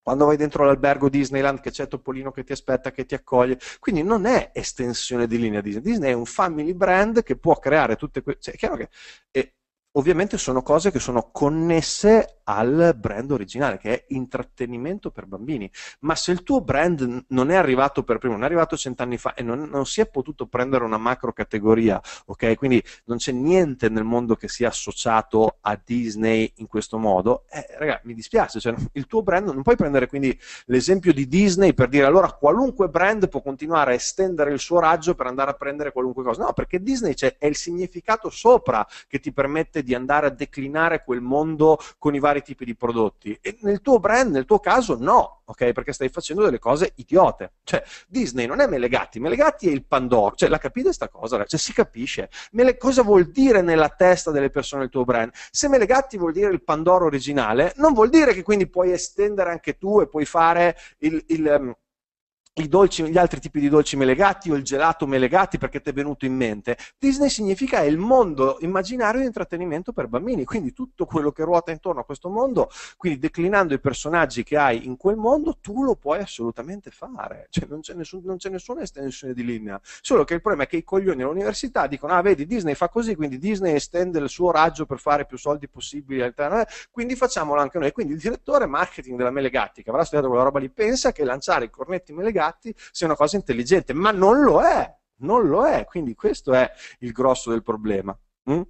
quando vai dentro l'albergo Disneyland che c'è Topolino che ti aspetta, che ti accoglie. Quindi non è estensione di linea Disney. Disney è un family brand che può creare tutte queste... Cioè, è chiaro che è eh, ovviamente sono cose che sono connesse al brand originale, che è intrattenimento per bambini. Ma se il tuo brand non è arrivato per primo, non è arrivato cent'anni fa e non, non, si è potuto prendere una macro categoria, ok? Quindi non c'è niente nel mondo che sia associato a Disney in questo modo, eh, raga, mi dispiace, cioè, il tuo brand non puoi prendere quindi l'esempio di Disney per dire allora qualunque brand può continuare a estendere il suo raggio per andare a prendere qualunque cosa. No, perché Disney è il significato sopra che ti permette di andare a declinare quel mondo con i vari tipi di prodotti. E nel tuo brand, nel tuo caso, no, ok? Perché stai facendo delle cose idiote. Cioè, Disney non è Melegatti, Melegatti è il Pandora. Cioè, la capite questa cosa? Cioè, si capisce. Mele- cosa vuol dire nella testa delle persone il tuo brand? Se Melegatti vuol dire il Pandora originale, non vuol dire che quindi puoi estendere anche tu e puoi fare il, il ehm, dolci, gli altri tipi di dolci melegati o il gelato melegati perché ti è venuto in mente, Disney significa il mondo immaginario di intrattenimento per bambini, quindi tutto quello che ruota intorno a questo mondo, quindi declinando i personaggi che hai in quel mondo, tu lo puoi assolutamente fare, cioè non c'è, nessun, non c'è nessuna estensione di linea, solo che il problema è che i coglioni all'università dicono, ah vedi Disney fa così, quindi Disney estende il suo raggio per fare più soldi possibili, quindi facciamolo anche noi, quindi il direttore marketing della Melegatti, che avrà studiato quella roba lì, pensa che lanciare i cornetti melegati gatti sia una cosa intelligente, ma non lo è, non lo è, quindi questo è il grosso del problema. Mm?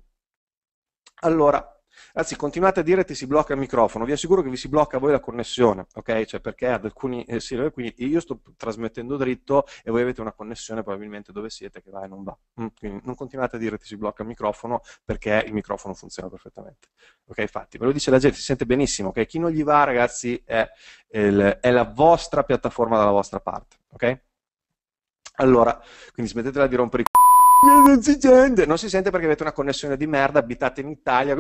Allora, Anzi, continuate a dire che si blocca il microfono, vi assicuro che vi si blocca a voi la connessione, ok? Cioè, perché ad alcuni eh, sì, quindi io sto trasmettendo dritto e voi avete una connessione probabilmente dove siete che va e non va. Mm, quindi non continuate a dire che si blocca il microfono perché il microfono funziona perfettamente. Ok, infatti, ve lo dice la gente, si sente benissimo, ok? Chi non gli va, ragazzi, è, il, è la vostra piattaforma dalla vostra parte, ok? Allora, quindi smettetela di rompere i c***o non si sente, non si sente perché avete una connessione di merda, abitate in Italia,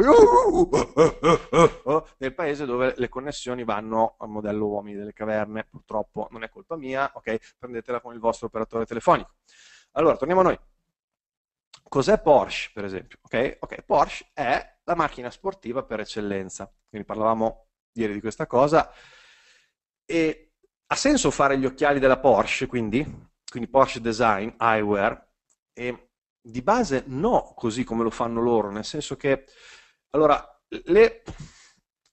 nel paese dove le connessioni vanno al modello uomini delle caverne, purtroppo non è colpa mia, ok? Prendetela con il vostro operatore telefonico. Allora, torniamo a noi. Cos'è Porsche, per esempio? Okay? ok, Porsche è la macchina sportiva per eccellenza. Quindi parlavamo ieri di questa cosa. E ha senso fare gli occhiali della Porsche, quindi? Quindi Porsche Design Eyewear. E di base no così come lo fanno loro, nel senso che allora, le,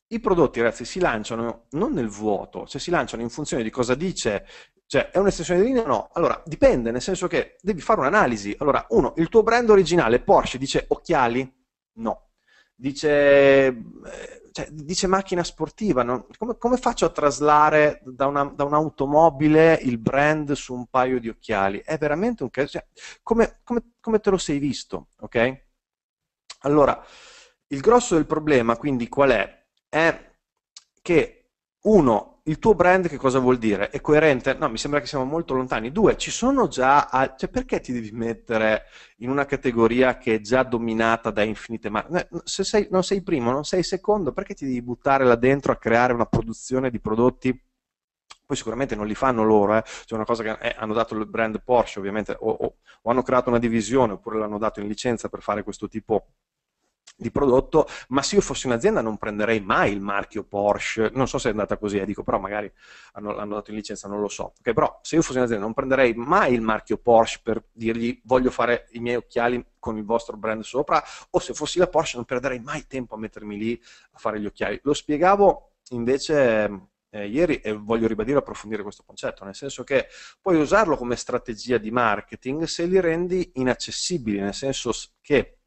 i prodotti ragazzi si lanciano non nel vuoto, cioè si lanciano in funzione di cosa dice, cioè è un'estensione di linea o no? Allora dipende, nel senso che devi fare un'analisi. Allora, uno, il tuo brand originale Porsche dice occhiali? No. Dice eh, cioè, dice macchina sportiva, no? come, come, faccio a traslare da, una, da, un'automobile il brand su un paio di occhiali? È veramente un caso, cioè, come, come, come, te lo sei visto, ok? Allora, il grosso del problema quindi qual è? È che uno il tuo brand che cosa vuol dire? È coerente? No, mi sembra che siamo molto lontani. Due, ci sono già, a... cioè perché ti devi mettere in una categoria che è già dominata da infinite marche? Se sei, non sei primo, non sei secondo, perché ti devi buttare là dentro a creare una produzione di prodotti? Poi sicuramente non li fanno loro, eh. c'è cioè una cosa che eh, hanno dato il brand Porsche ovviamente, o, o, o hanno creato una divisione oppure l'hanno dato in licenza per fare questo tipo di di prodotto, ma se io fossi un'azienda non prenderei mai il marchio Porsche, non so se è andata così, eh, dico però magari hanno, hanno, dato in licenza, non lo so, okay, però se io fossi un'azienda non prenderei mai il marchio Porsche per dirgli voglio fare i miei occhiali con il vostro brand sopra, o se fossi la Porsche non perderei mai tempo a mettermi lì a fare gli occhiali. Lo spiegavo invece eh, ieri e voglio ribadire e approfondire questo concetto, nel senso che puoi usarlo come strategia di marketing se li rendi inaccessibili, nel senso che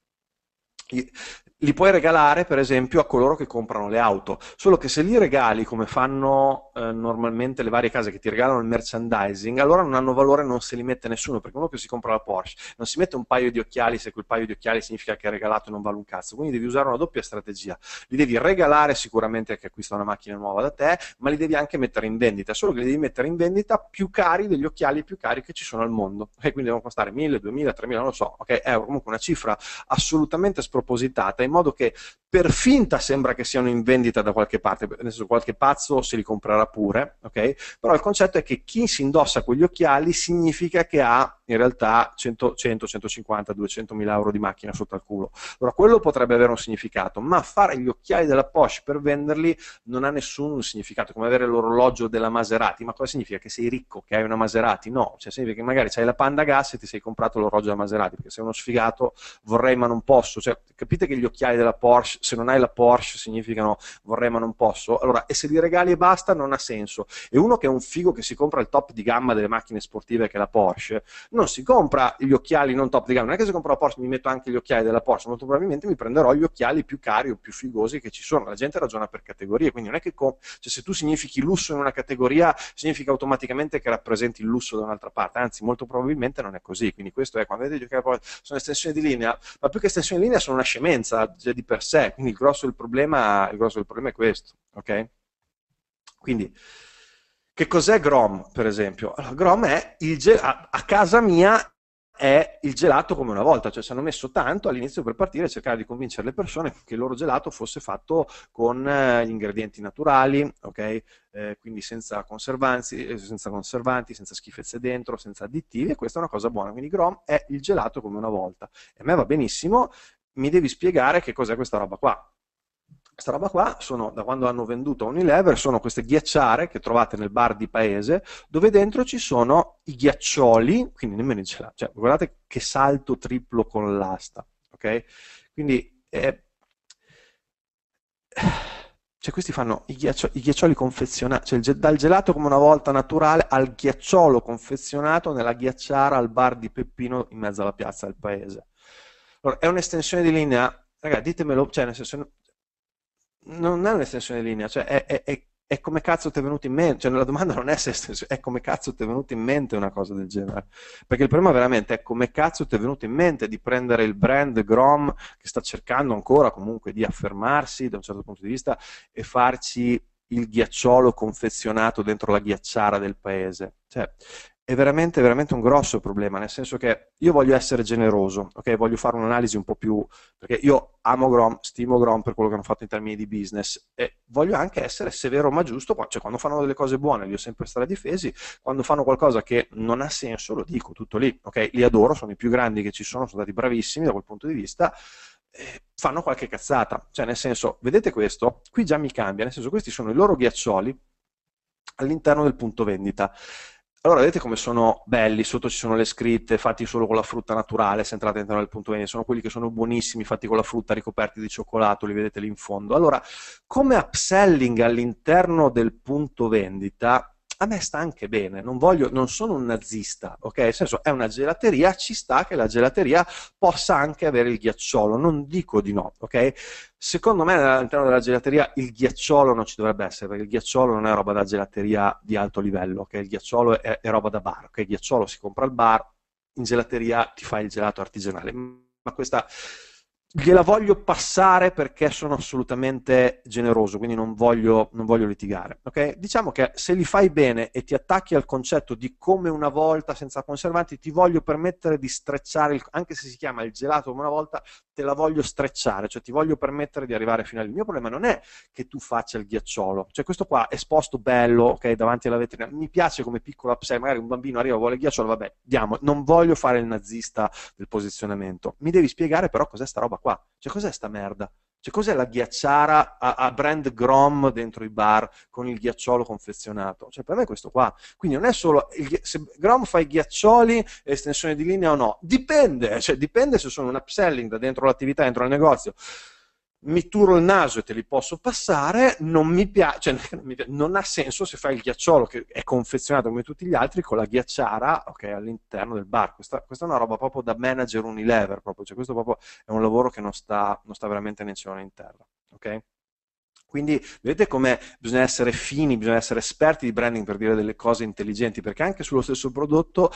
li puoi regalare per esempio a coloro che comprano le auto, solo che se li regali come fanno eh, normalmente le varie case che ti regalano il merchandising, allora non hanno valore e non se li mette nessuno, perché uno che si compra la Porsche non si mette un paio di occhiali se quel paio di occhiali significa che è regalato e non vale un cazzo, quindi devi usare una doppia strategia, li devi regalare sicuramente a chi acquista una macchina nuova da te, ma li devi anche mettere in vendita, solo che li devi mettere in vendita più cari degli occhiali più cari che ci sono al mondo, e quindi devono costare 1000, 2000, 3000, non lo so, ok? È comunque una cifra assolutamente sp- spropositata, in modo che per finta sembra che siano in vendita da qualche parte, nel senso qualche pazzo se li comprerà pure, ok? Però il concetto è che chi si indossa quegli occhiali significa che ha in realtà 100, 100 150, 200 mila euro di macchina sotto al culo. Allora quello potrebbe avere un significato, ma fare gli occhiali della Porsche per venderli non ha nessun significato, come avere l'orologio della Maserati, ma cosa significa? Che sei ricco, che hai una Maserati? No, cioè significa che magari hai la Panda Gas e ti sei comprato l'orologio della Maserati, perché sei uno sfigato, vorrei ma non posso, cioè, capite che gli occhiali della Porsche, se non hai la Porsche significano vorrei ma non posso, allora e se li regali e basta non ha senso, e uno che è un figo che si compra il top di gamma delle macchine sportive che è la Porsche, non si compra gli occhiali non top di gamma, non è che se compro la Porsche mi metto anche gli occhiali della Porsche, molto probabilmente mi prenderò gli occhiali più cari o più figosi che ci sono, la gente ragiona per categorie, quindi non è che comp- cioè, se tu significhi lusso in una categoria significa automaticamente che rappresenti il lusso da un'altra parte, anzi molto probabilmente non è così, quindi questo è quando vedete gli occhiali sono estensioni di linea, ma più che estensioni di linea sono una scemenza già cioè, di per sé, quindi il grosso del problema, il grosso del problema è questo, ok? Quindi che cos'è Grom, per esempio? Allora, Grom è il gel- a, a casa mia è il gelato come una volta, cioè ci hanno messo tanto all'inizio per partire a cercare di convincere le persone che il loro gelato fosse fatto con eh, gli ingredienti naturali, okay? eh, quindi senza conservanti, eh, senza conservanti, senza schifezze dentro, senza additivi e questa è una cosa buona, quindi Grom è il gelato come una volta. E a me va benissimo, mi devi spiegare che cos'è questa roba qua, questa roba qua, sono, da quando hanno venduto a Unilever, sono queste ghiacciare che trovate nel bar di paese, dove dentro ci sono i ghiaccioli, quindi nemmeno ce l'ha, cioè, guardate che salto triplo con l'asta, ok? Quindi, eh, cioè questi fanno i, ghiaccio, i ghiaccioli confezionati, cioè il, dal gelato come una volta naturale al ghiacciolo confezionato nella ghiacciara al bar di Peppino in mezzo alla piazza del paese. Allora, è un'estensione di linea, ragazzi, ditemelo, cioè nel senso, non è un'estensione di linea, cioè è, è, è, è come cazzo ti è venuto in mente, cioè la domanda non è se è come cazzo ti è venuto in mente una cosa del genere, perché il problema veramente è come cazzo ti è venuto in mente di prendere il brand Grom che sta cercando ancora comunque di affermarsi da un certo punto di vista e farci il ghiacciolo confezionato dentro la ghiacciara del paese. Cioè, è veramente, veramente un grosso problema, nel senso che io voglio essere generoso, okay? voglio fare un'analisi un po' più, perché io amo Grom, stimo Grom per quello che hanno fatto in termini di business e voglio anche essere severo ma giusto, cioè quando fanno delle cose buone li ho sempre stare difesi, quando fanno qualcosa che non ha senso lo dico, tutto lì, okay? li adoro, sono i più grandi che ci sono, sono stati bravissimi da quel punto di vista, eh, fanno qualche cazzata, cioè nel senso, vedete questo? Qui già mi cambia, nel senso questi sono i loro ghiaccioli all'interno del punto vendita allora vedete come sono belli, sotto ci sono le scritte, fatti solo con la frutta naturale, se entrate all'interno del punto vendita, sono quelli che sono buonissimi, fatti con la frutta, ricoperti di cioccolato, li vedete lì in fondo. Allora, come upselling all'interno del punto vendita, a me sta anche bene, non, voglio, non sono un nazista, ok? Nel senso, è una gelateria, ci sta che la gelateria possa anche avere il ghiacciolo, non dico di no, ok? Secondo me all'interno della gelateria il ghiacciolo non ci dovrebbe essere, perché il ghiacciolo non è roba da gelateria di alto livello, ok? Il ghiacciolo è, è roba da bar, ok? Il ghiacciolo si compra al bar, in gelateria ti fai il gelato artigianale, ma questa gliela voglio passare perché sono assolutamente generoso, quindi non voglio, non voglio litigare. Okay? Diciamo che se li fai bene e ti attacchi al concetto di come una volta senza conservanti, ti voglio permettere di strecciare, il, anche se si chiama il gelato come una volta, te la voglio strecciare, cioè ti voglio permettere di arrivare fino al... mio problema non è che tu faccia il ghiacciolo, cioè questo qua esposto bello, ok, davanti alla vetrina, mi piace come piccolo upsell, magari un bambino arriva, e vuole il ghiacciolo, vabbè, diamo, non voglio fare il nazista del posizionamento, mi devi spiegare però cos'è sta roba roba qua? Cioè, cos'è sta merda? Cioè, cos'è la ghiacciara a, a, brand Grom dentro i bar con il ghiacciolo confezionato? Cioè, per me è questo qua. Quindi non è solo il, se Grom fa i ghiaccioli, estensione di linea o no. Dipende, cioè, dipende se sono un upselling da dentro l'attività, dentro il negozio mi turo il naso e te li posso passare, non mi piace, cioè, non ha senso se fai il ghiacciolo che è confezionato come tutti gli altri con la ghiacciara okay, all'interno del bar. Questa, questa, è una roba proprio da manager unilever, proprio. Cioè, questo proprio è un lavoro che non sta, non sta veramente né in cielo né in terra. Okay? Quindi vedete come bisogna essere fini, bisogna essere esperti di branding per dire delle cose intelligenti, perché anche sullo stesso prodotto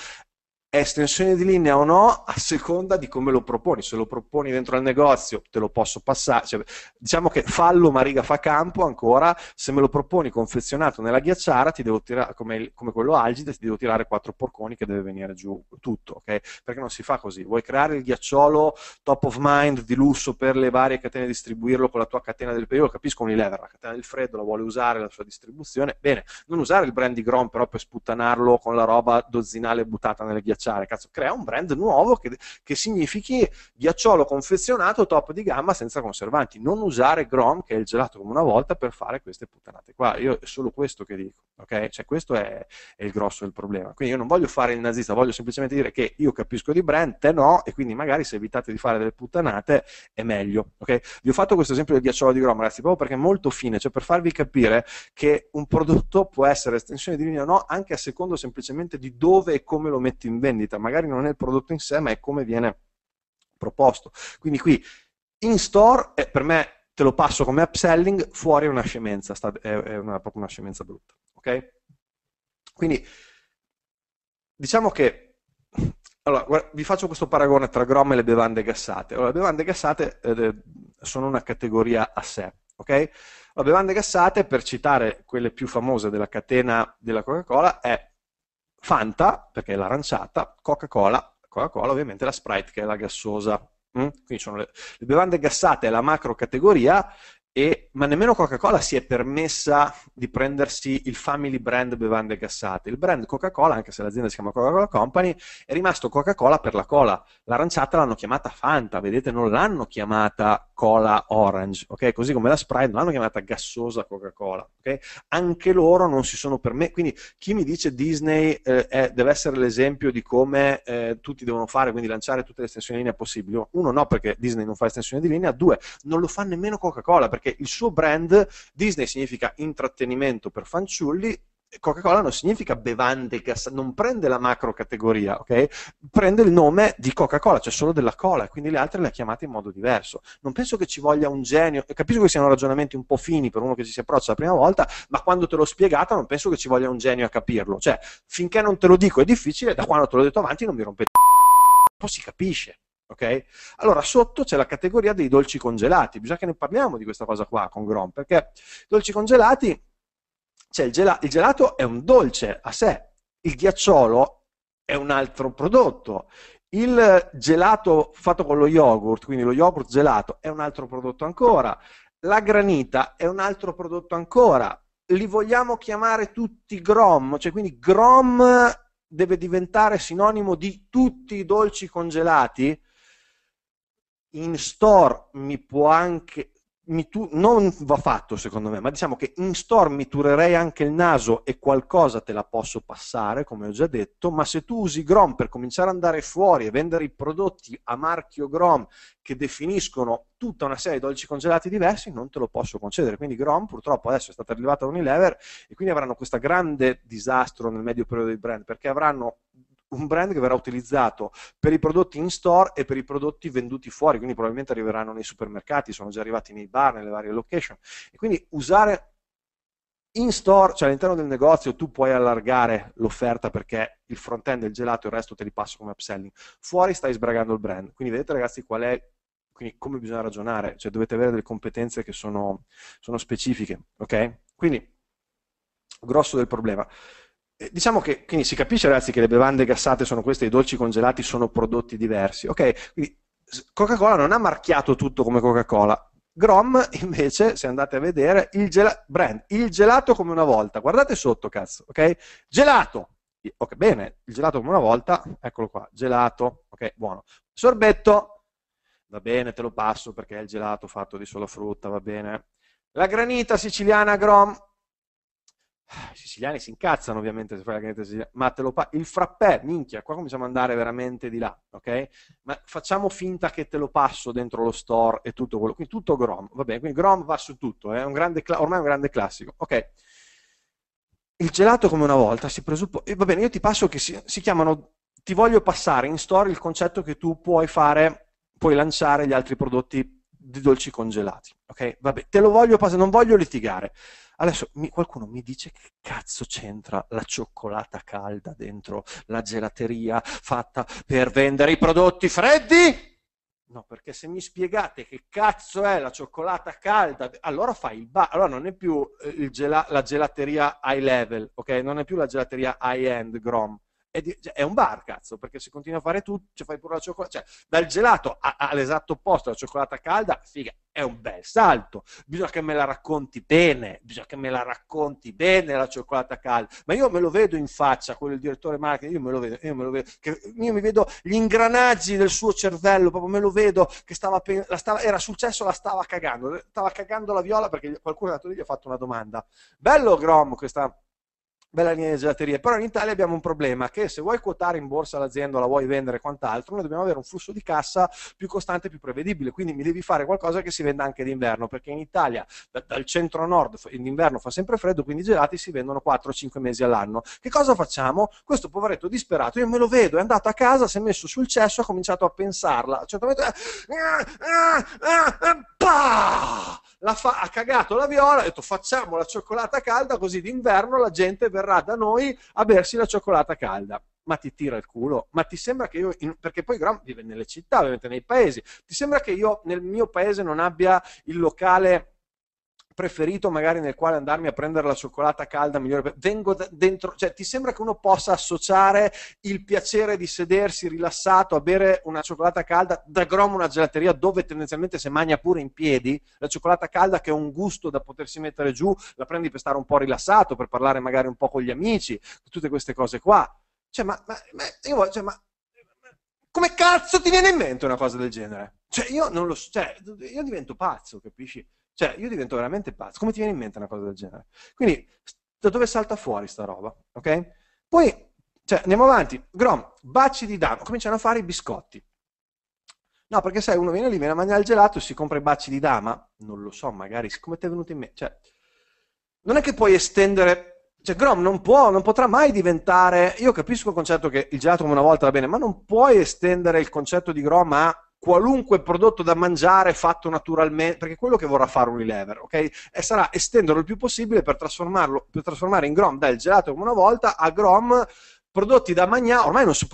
estensione di linea o no a seconda di come lo proponi. Se lo proponi dentro al negozio te lo posso passare. Cioè, diciamo che fallo ma riga fa campo ancora. Se me lo proponi confezionato nella ghiacciara, ti devo tirare, come, come quello algide, ti devo tirare quattro porconi che deve venire giù tutto, okay? Perché non si fa così. Vuoi creare il ghiacciolo top of mind di lusso per le varie catene, distribuirlo con la tua catena del periodo. Capisco Unilever, la catena del freddo la vuole usare la sua distribuzione. Bene, non usare il brand di Grom però per sputtanarlo con la roba dozzinale buttata nelle ghiacciare commerciale, cazzo, crea un brand nuovo che, che significhi ghiacciolo confezionato top di gamma senza conservanti, non usare Grom che è il gelato come una volta per fare queste puttanate qua, io è solo questo che dico, ok? Cioè questo è, è il grosso del problema, quindi io non voglio fare il nazista, voglio semplicemente dire che io capisco di brand, te no, e quindi magari se evitate di fare delle puttanate è meglio, ok? Vi ho fatto questo esempio del ghiacciolo di Grom, ragazzi, proprio perché è molto fine, cioè per farvi capire che un prodotto può essere estensione di linea o no, anche a secondo semplicemente di dove e come lo metti in vendita vendita magari non è il prodotto in sé, ma è come viene proposto. Quindi qui in store eh, per me te lo passo come upselling, fuori è una scemenza, sta, è, è una, proprio una scemenza brutta. Ok? Quindi diciamo che allora, vi faccio questo paragone tra Grom e le bevande gassate. Allora, le bevande gassate eh, sono una categoria a sé, ok? Le bevande gassate, per citare quelle più famose della catena della Coca-Cola, è Fanta, perché è l'aranciata, Coca-Cola, Coca-Cola ovviamente la Sprite che è la gassosa. Mm? Quindi sono le, le bevande gassate, è la macro categoria, e, ma nemmeno Coca-Cola si è permessa di prendersi il family brand bevande gassate. Il brand Coca-Cola, anche se l'azienda si chiama Coca-Cola Company, è rimasto Coca-Cola per la cola. L'aranciata l'hanno chiamata Fanta, vedete, non l'hanno chiamata Coca-Cola Orange, okay? così come la Sprite non l'hanno chiamata gassosa Coca-Cola, okay? anche loro non si sono permessi, quindi chi mi dice Disney eh, è, deve essere l'esempio di come eh, tutti devono fare, quindi lanciare tutte le estensioni di linea possibili, uno no perché Disney non fa estensioni di linea, due non lo fa nemmeno Coca-Cola perché il suo brand Disney significa intrattenimento per fanciulli, Coca-Cola non significa bevande gassate, non prende la macro categoria, ok? Prende il nome di Coca-Cola, cioè solo della cola, quindi le altre le ha chiamate in modo diverso. Non penso che ci voglia un genio, capisco che siano ragionamenti un po' fini per uno che ci si approccia la prima volta, ma quando te l'ho spiegata non penso che ci voglia un genio a capirlo. Cioè, finché non te lo dico è difficile, da quando te l'ho detto avanti non mi rompe poi si capisce. Okay? Allora, sotto c'è la categoria dei dolci congelati, bisogna che ne parliamo di questa cosa qua con Grom, perché i dolci congelati cioè il gelato, il gelato è un dolce a sé, il ghiacciolo è un altro prodotto, il gelato fatto con lo yogurt, quindi lo yogurt gelato, è un altro prodotto ancora, la granita è un altro prodotto ancora, li vogliamo chiamare tutti grom, cioè quindi grom deve diventare sinonimo di tutti i dolci congelati? In store mi può anche tu- non va fatto secondo me, ma diciamo che in store mi turerei anche il naso e qualcosa te la posso passare, come ho già detto, ma se tu usi Grom per cominciare ad andare fuori e vendere i prodotti a marchio Grom che definiscono tutta una serie di dolci congelati diversi, non te lo posso concedere. Quindi Grom purtroppo adesso è stata rilevata da Unilever e quindi avranno questo grande disastro nel medio periodo del brand, perché avranno un brand che verrà utilizzato per i prodotti in store e per i prodotti venduti fuori, quindi probabilmente arriveranno nei supermercati, sono già arrivati nei bar, nelle varie location. E quindi usare in store, cioè all'interno del negozio, tu puoi allargare l'offerta perché il front-end, il gelato e il resto te li passo come upselling. Fuori stai sbragando il brand. Quindi vedete ragazzi qual è quindi come bisogna ragionare, cioè dovete avere delle competenze che sono, sono specifiche, ok? Quindi, grosso del problema. Eh, diciamo che quindi si capisce ragazzi che le bevande gassate sono queste, i dolci congelati sono prodotti diversi. Ok, quindi Coca-Cola non ha marchiato tutto come Coca-Cola. Grom invece, se andate a vedere, il gelato, brand, il gelato come una volta, guardate sotto cazzo, ok? Gelato, ok bene, il gelato come una volta, eccolo qua, gelato, ok buono. Sorbetto, va bene te lo passo perché è il gelato fatto di sola frutta, va bene. La granita siciliana Grom, i siciliani si incazzano ovviamente se fai la granita siciliana, ma te lo pa- il frappè, minchia, qua cominciamo ad andare veramente di là, ok? Ma facciamo finta che te lo passo dentro lo store e tutto quello, quindi tutto Grom, va bene, quindi Grom va su tutto, eh, è un grande cla- ormai è un grande classico, ok? Il gelato come una volta si presuppone, va bene, io ti passo che si, si chiamano, ti voglio passare in store il concetto che tu puoi fare, puoi lanciare gli altri prodotti di dolci congelati. Ok? Vabbè, te lo voglio passare, non voglio litigare. Adesso mi, qualcuno mi dice che cazzo c'entra la cioccolata calda dentro la gelateria fatta per vendere i prodotti freddi? No, perché se mi spiegate che cazzo è la cioccolata calda, allora fai il bar, allora non è più eh, gela- la gelateria high level, ok? Non è più la gelateria high end Grom, è, di, cioè, è, un bar, cazzo, perché se continui a fare tu, ci cioè, fai pure la cioccolata, cioè, dal gelato all'esatto opposto, la cioccolata calda, figa, è un bel salto, bisogna che me la racconti bene, bisogna che me la racconti bene la cioccolata calda, ma io me lo vedo in faccia, quello il direttore marketing, io me lo vedo, io me lo vedo, che, io mi vedo gli ingranaggi del suo cervello, proprio me lo vedo, che stava, stava, era successo, la stava cagando, stava cagando la viola perché qualcuno è andato lì gli ha fatto una domanda, bello Grom questa bella linea di gelaterie. Però in Italia abbiamo un problema che se vuoi quotare in borsa l'azienda, la vuoi vendere e quant'altro, noi dobbiamo avere un flusso di cassa più costante e più prevedibile. Quindi mi devi fare qualcosa che si venda anche d'inverno, perché in Italia da, dal centro-nord in inverno fa sempre freddo, quindi i gelati si vendono 4-5 mesi all'anno. Che cosa facciamo? Questo poveretto disperato, io me lo vedo, è andato a casa, si è messo sul cesso, ha cominciato a pensarla. A un certo momento... Eh, eh, eh, eh, eh fa- ha cagato la viola, ha detto facciamo la cioccolata calda così d'inverno la gente verrà da noi a bersi la cioccolata calda ma ti tira il culo, ma ti sembra che io, perché poi Gram vive nelle città, ovviamente nei paesi, ti sembra che io nel mio paese non abbia il locale preferito magari nel quale andarmi a prendere la cioccolata calda migliore, vengo da, dentro, cioè ti sembra che uno possa associare il piacere di sedersi rilassato a bere una cioccolata calda da gromo una gelateria dove tendenzialmente si mangia pure in piedi, la cioccolata calda che è un gusto da potersi mettere giù, la prendi per stare un po' rilassato, per parlare magari un po' con gli amici, tutte queste cose qua. Cioè, ma, ma, ma, io, cioè, ma come cazzo ti viene in mente una cosa del genere? Cioè, io non lo so, cioè, io divento pazzo, capisci? Cioè, io divento veramente pazzo. Come ti viene in mente una cosa del genere? Quindi, da dove salta fuori sta roba? Ok? Poi, cioè, andiamo avanti. Grom, baci di danno. Cominciano a fare i biscotti. No, perché sai, uno viene lì, viene a mangiare il gelato e si compra i baci di dama, non lo so, magari, come ti è venuto in mente? Cioè, non è che puoi estendere, cioè Grom non può, non potrà mai diventare, io capisco il concetto che il gelato come una volta va bene, ma non puoi estendere il concetto di Grom a qualunque prodotto da mangiare fatto naturalmente, perché è quello che vorrà fare Unilever, ok? E sarà estenderlo il più possibile per, trasformarlo, per trasformare in Grom dal gelato come una volta a Grom prodotti da Magnà, ormai non so,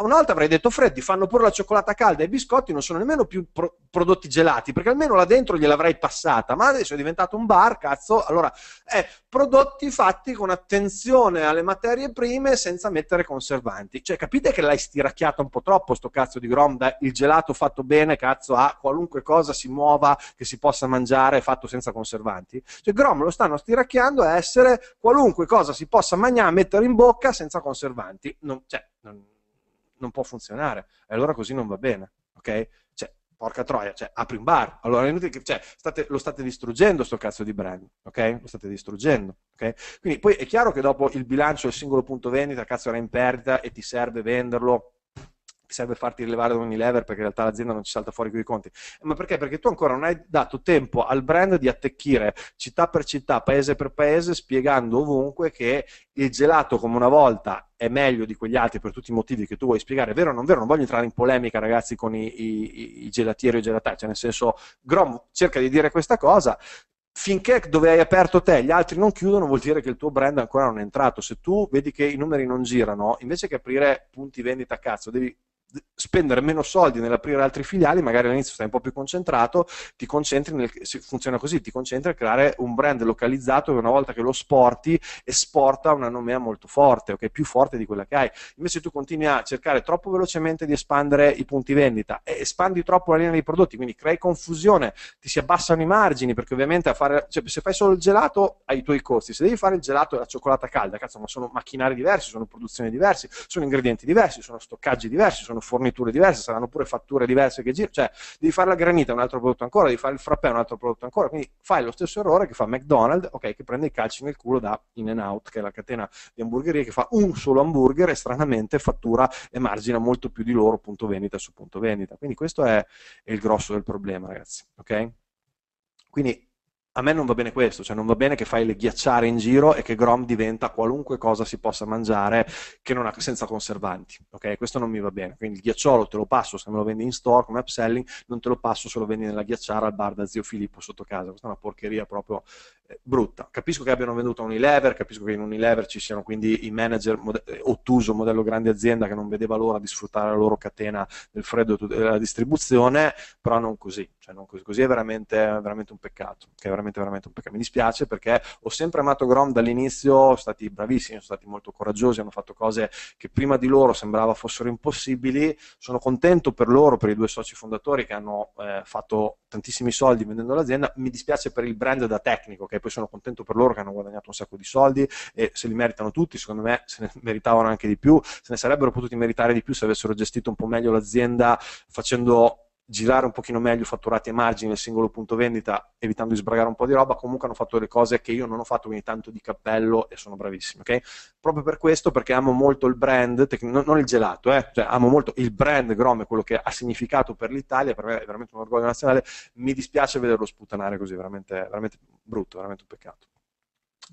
un'altra avrei detto freddi, fanno pure la cioccolata calda e i biscotti non sono nemmeno più pro, prodotti gelati, perché almeno là dentro gliel'avrei passata, ma adesso è diventato un bar, cazzo, allora, eh, prodotti fatti con attenzione alle materie prime senza mettere conservanti, cioè capite che l'hai stiracchiata un po' troppo sto cazzo di grom, da, il gelato fatto bene, cazzo, a qualunque cosa si muova, che si possa mangiare, fatto senza conservanti, cioè grom lo stanno stiracchiando a essere qualunque cosa si possa mangiare, mettere in bocca senza conservanti, avanti, non, cioè, non, non può funzionare. E allora così non va bene, ok? Cioè, porca troia, cioè, apri un bar. Allora è inutile che, cioè, state, lo state distruggendo sto cazzo di brand, ok? Lo state distruggendo, ok? Quindi poi è chiaro che dopo il bilancio del singolo punto vendita, cazzo era in perdita e ti serve venderlo serve farti rilevare da Unilever perché in realtà l'azienda non ci salta fuori con i conti. Ma perché? Perché tu ancora non hai dato tempo al brand di attecchire città per città, paese per paese, spiegando ovunque che il gelato come una volta è meglio di quegli altri per tutti i motivi che tu vuoi spiegare, È vero o non vero, non voglio entrare in polemica ragazzi con i, i, i gelatieri o i gelatai, cioè nel senso Grom cerca di dire questa cosa, finché dove hai aperto te gli altri non chiudono vuol dire che il tuo brand ancora non è entrato se tu vedi che i numeri non girano invece che aprire punti vendita a cazzo devi spendere meno soldi nell'aprire altri filiali, magari all'inizio stai un po' più concentrato, ti concentri nel, funziona così, ti concentri a creare un brand localizzato che una volta che lo sporti esporta una nomea molto forte, okay? più forte di quella che hai. Invece tu continui a cercare troppo velocemente di espandere i punti vendita e espandi troppo la linea dei prodotti, quindi crei confusione, ti si abbassano i margini, perché ovviamente fare, cioè, se fai solo il gelato hai i tuoi costi, se devi fare il gelato e la cioccolata calda, cazzo, ma sono macchinari diversi, sono produzioni diverse, sono ingredienti diversi, sono stoccaggi diversi, sono saranno forniture diverse, saranno pure fatture diverse che girano, cioè devi fare la granita un altro prodotto ancora, devi fare il frappè un altro prodotto ancora, quindi fai lo stesso errore che fa McDonald's, ok, che prende i calci nel culo da In and Out, che è la catena di hamburgerie che fa un solo hamburger e stranamente fattura e margina molto più di loro punto vendita su punto vendita. Quindi questo è, è il grosso del problema, ragazzi. ok? Quindi a me non va bene questo, cioè non va bene che fai le ghiacciare in giro e che Grom diventa qualunque cosa si possa mangiare ha, senza conservanti, ok? Questo non mi va bene, quindi il ghiacciolo te lo passo se me lo vendi in store come upselling, non te lo passo se lo vendi nella ghiacciara al bar da zio Filippo sotto casa, questa è una porcheria proprio eh, brutta. Capisco che abbiano venduto a Unilever, capisco che in Unilever ci siano quindi i manager mod- eh, ottuso, modello grande azienda che non vedeva l'ora di sfruttare la loro catena del freddo della eh, distribuzione, però non così, cioè non così, così è veramente, veramente un peccato, Che è veramente veramente, veramente un peccato. Mi dispiace perché ho sempre amato Grom dall'inizio, sono stati bravissimi, sono stati molto coraggiosi, hanno fatto cose che prima di loro sembrava fossero impossibili. Sono contento per loro, per i due soci fondatori che hanno eh, fatto tantissimi soldi vendendo l'azienda. Mi dispiace per il brand da tecnico, che poi sono contento per loro che hanno guadagnato un sacco di soldi e se li meritano tutti, secondo me se ne meritavano anche di più, se ne sarebbero potuti meritare di più se avessero gestito un po' meglio l'azienda facendo girare un pochino meglio fatturati e margini nel singolo punto vendita, evitando di sbragare un po' di roba, comunque hanno fatto delle cose che io non ho fatto, quindi tanto di cappello e sono bravissimi, ok? Proprio per questo, perché amo molto il brand, non il gelato, eh, cioè amo molto il brand Grom quello che ha significato per l'Italia, per me è veramente un orgoglio nazionale, mi dispiace vederlo sputanare così, veramente, veramente brutto, veramente un peccato.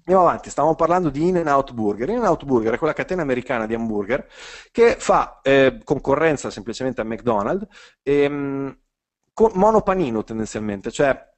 Andiamo avanti, stavamo parlando di In and Out Burger. In and Out Burger è quella catena americana di hamburger che fa eh, concorrenza semplicemente a McDonald's, ehm, con monopanino tendenzialmente, cioè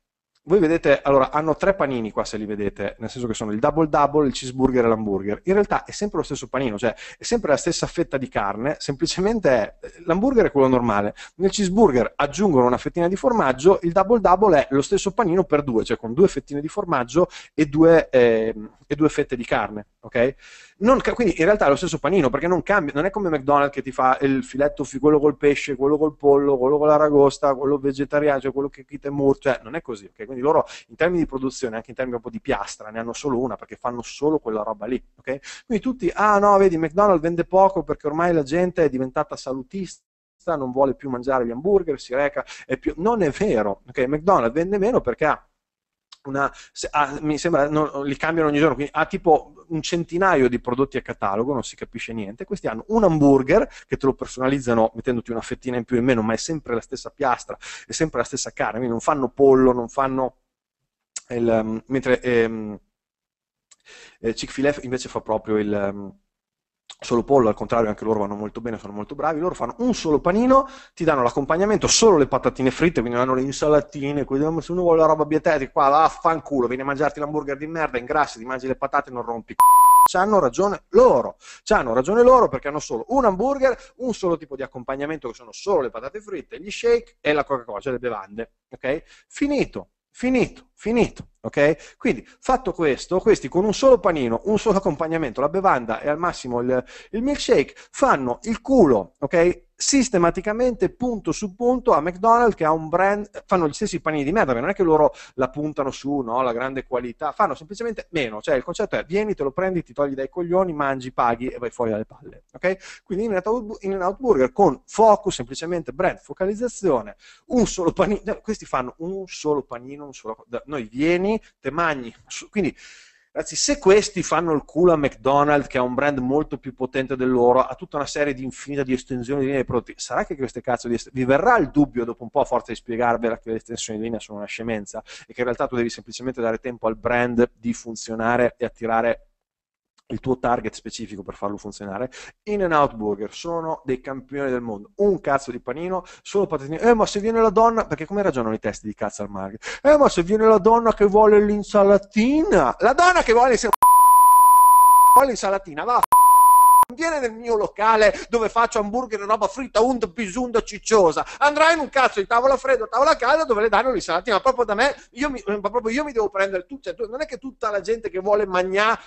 voi vedete, allora, hanno tre panini qua se li vedete, nel senso che sono il double double, il cheeseburger e l'hamburger. In realtà è sempre lo stesso panino, cioè è sempre la stessa fetta di carne, semplicemente eh, l'hamburger è quello normale. Nel cheeseburger aggiungono una fettina di formaggio, il double double è lo stesso panino per due, cioè con due fettine di formaggio e due, eh, e due fette di carne. Okay? Non, quindi in realtà è lo stesso panino, perché non cambia, non è come McDonald's che ti fa il filetto, quello col pesce, quello col pollo, quello con l'aragosta, quello vegetariano, cioè quello che chita e mur, cioè non è così, ok? Quindi loro in termini di produzione, anche in termini proprio di piastra, ne hanno solo una, perché fanno solo quella roba lì, ok? Quindi tutti, ah no, vedi, McDonald's vende poco perché ormai la gente è diventata salutista, non vuole più mangiare gli hamburger, si reca, è più... non è vero, ok? McDonald's vende meno perché ha una, ha, ah, mi sembra, no, li cambiano ogni giorno, quindi ha tipo un centinaio di prodotti a catalogo, non si capisce niente, questi hanno un hamburger che te lo personalizzano mettendoti una fettina in più e in meno, ma è sempre la stessa piastra, è sempre la stessa carne, quindi non fanno pollo, non fanno... Il, mm, mentre ehm, eh, Chick-fil-A invece fa proprio il mm, solo pollo, al contrario anche loro vanno molto bene, sono molto bravi, loro fanno un solo panino, ti danno l'accompagnamento, solo le patatine fritte, quindi hanno le insalatine, quindi oh, se uno vuole la roba bietetica, qua vaffanculo, vieni a mangiarti l'hamburger di merda, ingrassi, ti mangi le patate e non rompi c***o. C'hanno ragione loro, c'hanno ragione loro perché hanno solo un hamburger, un solo tipo di accompagnamento che sono solo le patate fritte, gli shake e la Coca-Cola, cioè le bevande, ok? Finito, finito Finito, ok? Quindi fatto questo, questi con un solo panino, un solo accompagnamento, la bevanda e al massimo il, il milkshake, fanno il culo, ok? sistematicamente punto su punto a McDonald's che ha un brand, fanno gli stessi panini di merda, non è che loro la puntano su, no, la grande qualità, fanno semplicemente meno, cioè il concetto è vieni, te lo prendi, ti togli dai coglioni, mangi, paghi e vai fuori dalle palle, ok? Quindi in out Burger con focus, semplicemente brand, focalizzazione, un solo panino, questi fanno un solo panino, un solo, noi vieni, te magni. Quindi, ragazzi, se questi fanno il culo a McDonald's, che è un brand molto più potente del loro, ha tutta una serie di infinita di estensioni di linea di prodotti, sarà che queste cazzo di estensioni... Vi verrà il dubbio, dopo un po', a forza di spiegarvela, che le estensioni di linea sono una scemenza e che in realtà tu devi semplicemente dare tempo al brand di funzionare e attirare il tuo target specifico per farlo funzionare. In and Out Burger sono dei campioni del mondo. Un cazzo di panino, solo patatine. Eh, ma se viene la donna, perché come ragionano i testi di cazzo al market? Eh, ma se viene la donna che vuole l'insalatina, la donna che vuole, se... vuole l'insalatina, va viene nel mio locale dove faccio hamburger e roba fritta, und, bisunda, cicciosa, andrà in un cazzo di tavola fredda, tavola calda dove le danno l'insalatina, ma proprio da me, io mi, proprio io mi devo prendere tutto, cioè, non è che tutta la gente che vuole mangiare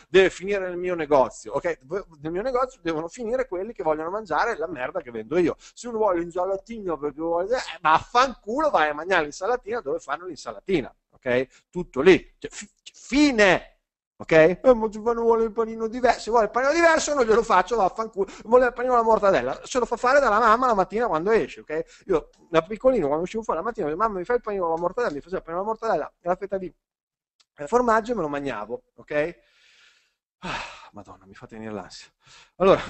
deve finire nel mio negozio, ok? Nel mio negozio devono finire quelli che vogliono mangiare la merda che vendo io, se uno vuole un gelatino perché vuole, eh, vaffanculo vai a mangiare l'insalatina dove fanno l'insalatina, ok? Tutto lì, cioè, cioè fine! Ok? Eh, ma Giovanni vuole il panino diverso, se vuole il panino diverso non glielo faccio, vaffanculo, vuole il panino alla mortadella, se lo fa fare dalla mamma la mattina quando esce, ok? Io da piccolino quando uscivo fuori la mattina, mia mamma mi fa il panino alla mortadella, mi faceva il panino alla mortadella e la fetta di formaggio e me lo mangiavo, ok? Ah, Madonna, mi fa tenere l'ansia. Allora,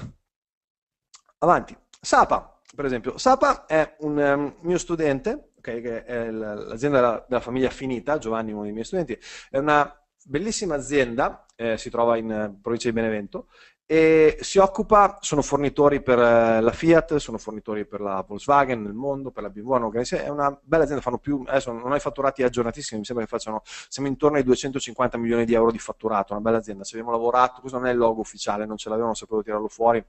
avanti. Sapa, per esempio. Sapa è un um, mio studente, ok? che è l'azienda della, della famiglia Finita, Giovanni uno dei miei studenti, è una Bellissima azienda, eh, si trova in eh, provincia di Benevento, e si occupa, sono fornitori per eh, la Fiat, sono fornitori per la Volkswagen nel mondo, per la BMW, è una bella azienda, fanno più, adesso non ho i fatturati aggiornatissimi, mi sembra che facciano, siamo intorno ai 250 milioni di euro di fatturato, una bella azienda, ci abbiamo lavorato, questo non è il logo ufficiale, non ce l'avevano, saputo tirarlo fuori,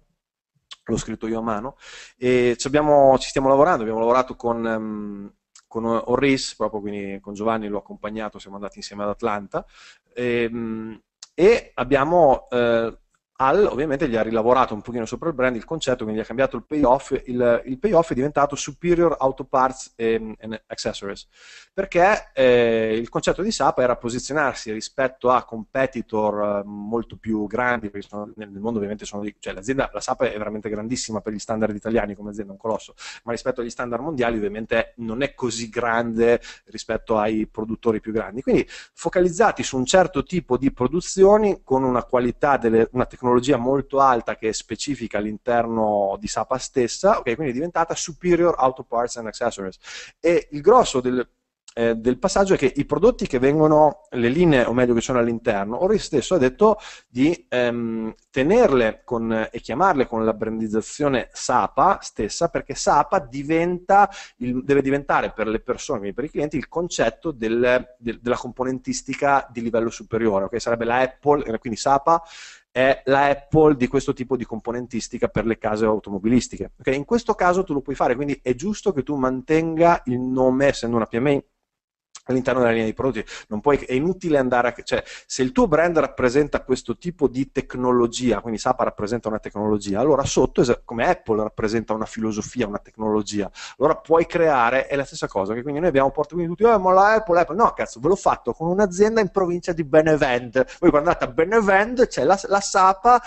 l'ho scritto io a mano, e ci, abbiamo, ci stiamo lavorando, abbiamo lavorato con... Um, con Orris, proprio quindi con Giovanni l'ho accompagnato, siamo andati insieme ad Atlanta e, ehm, e abbiamo eh, al ovviamente gli ha rilavorato un pochino sopra il brand il concetto, quindi gli ha cambiato il payoff, il, il payoff è diventato Superior Auto Parts and, Accessories, perché eh, il concetto di SAP era posizionarsi rispetto a competitor eh, molto più grandi, perché sono, nel mondo ovviamente sono, cioè l'azienda, la SAP è veramente grandissima per gli standard italiani come azienda, un colosso, ma rispetto agli standard mondiali ovviamente non è così grande rispetto ai produttori più grandi, quindi focalizzati su un certo tipo di produzioni con una qualità, delle, una tecnologia tecnologia molto alta che è specifica all'interno di SAPA stessa, ok, quindi è diventata Superior Auto Parts and Accessories. E il grosso del, eh, del passaggio è che i prodotti che vengono, le linee o meglio che sono all'interno, Ori stesso ha detto di ehm, tenerle con, e chiamarle con la brandizzazione SAPA stessa perché SAPA diventa il, deve diventare per le persone, quindi per i clienti, il concetto del, del, della componentistica di livello superiore, okay? sarebbe la Apple, quindi SAPA è la Apple di questo tipo di componentistica per le case automobilistiche. Okay? In questo caso tu lo puoi fare, quindi è giusto che tu mantenga il nome, essendo una PMI, all'interno della linea di prodotti. Puoi, è inutile andare a... Cioè, se il tuo brand rappresenta questo tipo di tecnologia, quindi SAP rappresenta una tecnologia, allora sotto, come Apple rappresenta una filosofia, una tecnologia, allora puoi creare, è la stessa cosa, che quindi noi abbiamo portato quindi tutti, oh, ma la Apple, Apple, no cazzo, ve l'ho fatto con un'azienda in provincia di Benevent. Voi guardate a Benevent c'è la, la SAPA,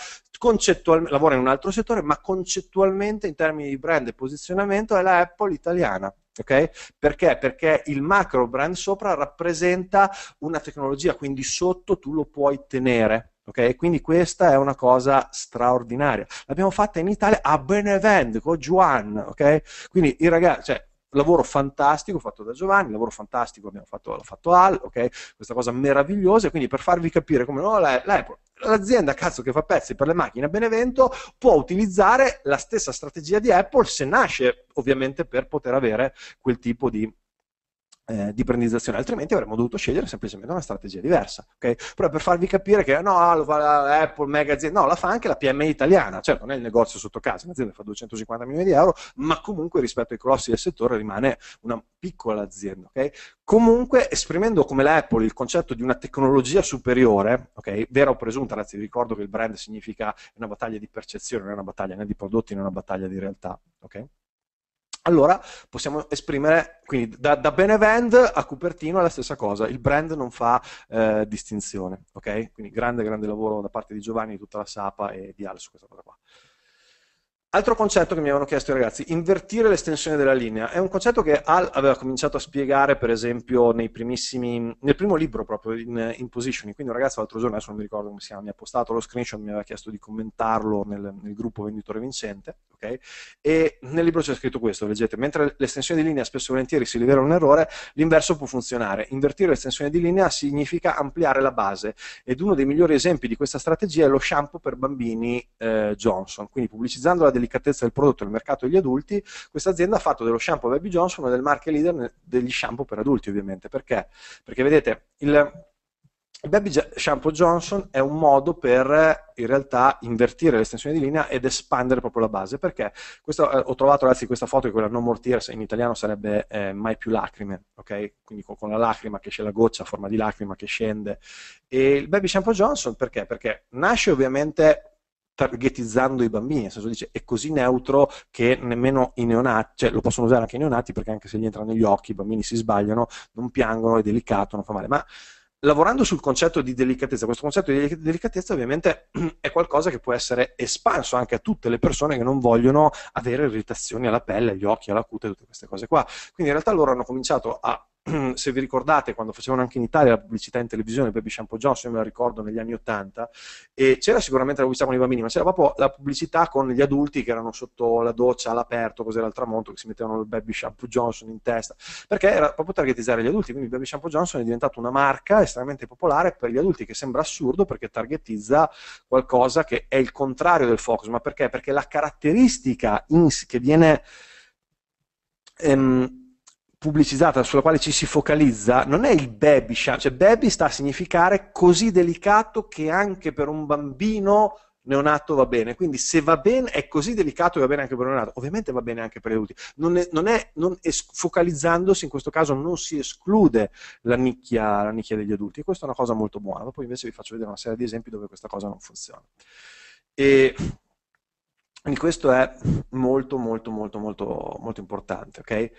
lavora in un altro settore, ma concettualmente in termini di brand e posizionamento è la Apple italiana ok? Perché? Perché il macro brand sopra rappresenta una tecnologia, quindi sotto tu lo puoi tenere. Ok, Quindi questa è una cosa straordinaria. L'abbiamo fatta in Italia a Benevent con Juan. Okay? Quindi i ragazzi, cioè, lavoro fantastico fatto da Giovanni, lavoro fantastico abbiamo fatto, l'ha fatto Al, okay? questa cosa meravigliosa, quindi per farvi capire come no, l'Apple, l'azienda cazzo, che fa pezzi per le macchine a Benevento può utilizzare la stessa strategia di Apple se nasce ovviamente per poter avere quel tipo di eh, di brandizzazione, altrimenti avremmo dovuto scegliere semplicemente una strategia diversa. Okay? Però per farvi capire che no, ah, lo fa l'Apple mega azienda, no, la fa anche la PMI italiana, certo non è il negozio sotto casa, un'azienda che fa 250 milioni di euro, ma comunque rispetto ai colossi del settore rimane una piccola azienda. Okay? Comunque esprimendo come l'Apple il concetto di una tecnologia superiore, okay, vera o presunta, ragazzi, vi ricordo che il brand significa una battaglia di percezione, non è una battaglia né di prodotti, né una battaglia di realtà. Okay? allora possiamo esprimere, quindi da, da Benevend a Cupertino è la stessa cosa, il brand non fa eh, distinzione, ok? Quindi grande, grande lavoro da parte di Giovanni, di tutta la SAPA e di Ale su questa cosa qua. Altro concetto che mi avevano chiesto i ragazzi, invertire l'estensione della linea, è un concetto che Al aveva cominciato a spiegare per esempio nel primo libro proprio in, in Positioning, quindi un ragazzo l'altro giorno, adesso non mi ricordo come si chiama, mi ha postato lo screenshot, mi aveva chiesto di commentarlo nel, nel gruppo Venditore Vincente, okay? e nel libro c'è scritto questo, leggete, mentre l'estensione di linea spesso e volentieri si rivela un errore, l'inverso può funzionare, invertire l'estensione di linea significa ampliare la base ed uno dei migliori esempi di questa strategia è lo shampoo per bambini eh, Johnson, quindi pubblicizzando la del delicatezza del prodotto nel mercato degli adulti, questa azienda ha fatto dello shampoo Baby Johnson e del market leader degli shampoo per adulti, ovviamente. Perché? Perché vedete, il, baby shampoo Johnson è un modo per in realtà invertire l'estensione di linea ed espandere proprio la base. Perché questo, eh, ho trovato ragazzi questa foto che quella non mortire in italiano sarebbe eh, mai più lacrime, ok? Quindi con, con, la lacrima che c'è la goccia a forma di lacrima che scende. E il baby shampoo Johnson perché? Perché nasce ovviamente targetizzando i bambini, nel senso dice è così neutro che nemmeno i neonati, cioè lo possono usare anche i neonati perché anche se gli entrano negli occhi i bambini si sbagliano, non piangono, è delicato, non fa male, ma lavorando sul concetto di delicatezza, questo concetto di delicatezza ovviamente è qualcosa che può essere espanso anche a tutte le persone che non vogliono avere irritazioni alla pelle, agli occhi, alla cute, tutte queste cose qua. Quindi in realtà loro hanno cominciato a se vi ricordate, quando facevano anche in Italia la pubblicità in televisione, Baby Shampoo Johnson, me la ricordo negli anni Ottanta, e c'era sicuramente la pubblicità con i bambini, ma c'era proprio la pubblicità con gli adulti che erano sotto la doccia all'aperto, cos'era il tramonto, che si mettevano il Baby Shampoo Johnson in testa, perché era proprio targetizzare gli adulti, quindi Baby Shampoo Johnson è diventato una marca estremamente popolare per gli adulti, che sembra assurdo perché targetizza qualcosa che è il contrario del focus, ma perché? Perché la caratteristica che viene... Ehm, pubblicizzata, sulla quale ci si focalizza, non è il baby shark, cioè baby sta a significare così delicato che anche per un bambino neonato va bene, quindi se va bene è così delicato che va bene anche per un neonato, ovviamente va bene anche per gli adulti, non è, non è, non è, focalizzandosi in questo caso non si esclude la nicchia, la nicchia degli adulti e questa è una cosa molto buona, dopo invece vi faccio vedere una serie di esempi dove questa cosa non funziona. E quindi questo è molto, molto, molto, molto, molto importante. Okay?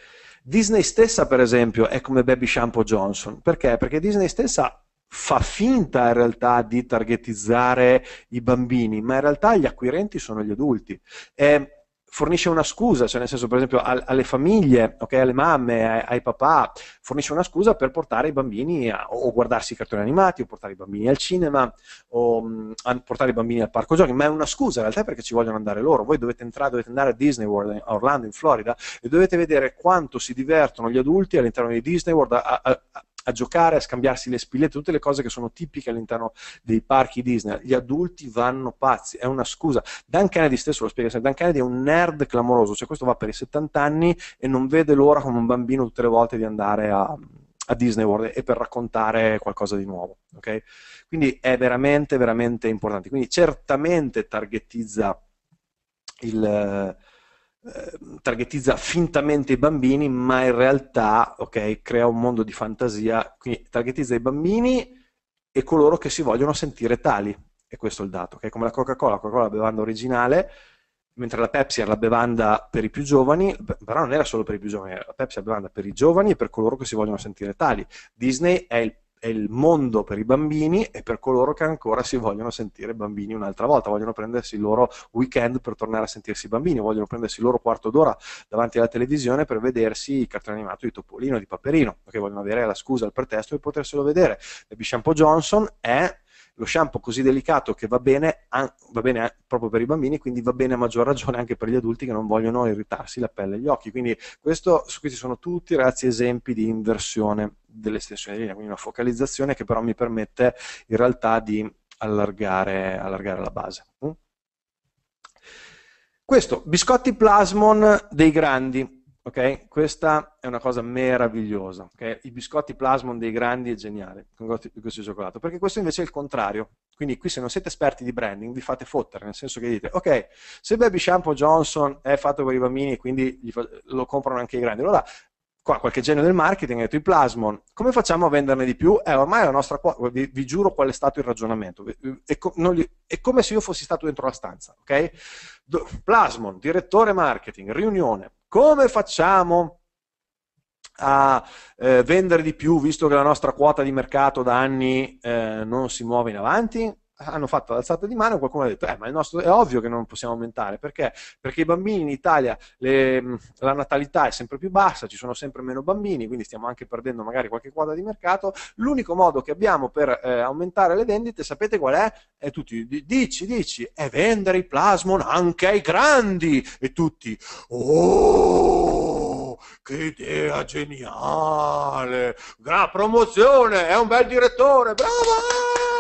Disney stessa, per esempio, è come Baby Shampoo Johnson. Perché? Perché Disney stessa fa finta in realtà di targetizzare i bambini, ma in realtà gli acquirenti sono gli adulti. E fornisce una scusa, cioè nel senso per esempio al, alle famiglie, okay, alle mamme, ai, ai, papà, fornisce una scusa per portare i bambini a, o guardarsi i cartoni animati, o portare i bambini al cinema, o mh, mm, portare i bambini al parco giochi, ma è una scusa in realtà perché ci vogliono andare loro, voi dovete, entrare, dovete andare a Disney World, a Orlando, in Florida, e dovete vedere quanto si divertono gli adulti all'interno di Disney World a, a, a giocare, a scambiarsi le spillette, tutte le cose che sono tipiche all'interno dei parchi Disney. Gli adulti vanno pazzi, è una scusa. Dan Kennedy stesso lo spiega sempre, Dan Kennedy è un nerd clamoroso, cioè questo va per i 70 anni e non vede l'ora come un bambino tutte le volte di andare a, a Disney World e per raccontare qualcosa di nuovo. Okay? Quindi è veramente, veramente importante. Quindi certamente targetizza il Ehm, targetizza fintamente i bambini, ma in realtà okay, crea un mondo di fantasia, quindi targetizza i bambini e coloro che si vogliono sentire tali, e questo è il dato, okay? come la Coca-Cola, la Coca-Cola è la bevanda originale, mentre la Pepsi era la bevanda per i più giovani, però non era solo per i più giovani, la Pepsi è la bevanda per i giovani e per coloro che si vogliono sentire tali. Disney è il è il mondo per i bambini e per coloro che ancora si vogliono sentire bambini un'altra volta, vogliono prendersi il loro weekend per tornare a sentirsi bambini, vogliono prendersi il loro quarto d'ora davanti alla televisione per vedersi il cartone animato di Topolino, di Paperino, perché vogliono avere la scusa, il pretesto per poterselo vedere. Baby Shampoo Johnson è lo shampoo così delicato che va bene, va bene proprio per i bambini, quindi va bene a maggior ragione anche per gli adulti che non vogliono irritarsi la pelle e gli occhi. Quindi questo, questi sono tutti ragazzi esempi di inversione dell'estensione di linea, quindi una focalizzazione che però mi permette in realtà di allargare, allargare la base. Mm? Questo, biscotti plasmon dei grandi Okay? Questa è una cosa meravigliosa. Okay? I biscotti plasmon dei grandi è geniale con questo cioccolato, perché questo invece è il contrario. Quindi qui se non siete esperti di branding vi fate fottere, nel senso che dite, ok, se Baby Shampoo Johnson è fatto per i bambini, e quindi fa, lo comprano anche i grandi, allora qua qualche genio del marketing ha detto i plasmon, come facciamo a venderne di più? Eh, ormai la nostra quota, vi, vi, giuro qual è stato il ragionamento, è, co- li, è, come se io fossi stato dentro la stanza, ok? Do- plasmon, direttore marketing, riunione, come facciamo a eh, vendere di più visto che la nostra quota di mercato da anni eh, non si muove in avanti? hanno fatto l'alzata di mano, qualcuno ha detto, eh, ma nostro, è ovvio che non possiamo aumentare, perché? Perché i bambini in Italia, le, la natalità è sempre più bassa, ci sono sempre meno bambini, quindi stiamo anche perdendo magari qualche quota di mercato, l'unico modo che abbiamo per eh, aumentare le vendite, sapete qual è? E tutti, dici, dici, è vendere i plasmon anche ai grandi, e tutti, oh! Che idea geniale! Gran promozione! È un bel direttore! Bravo!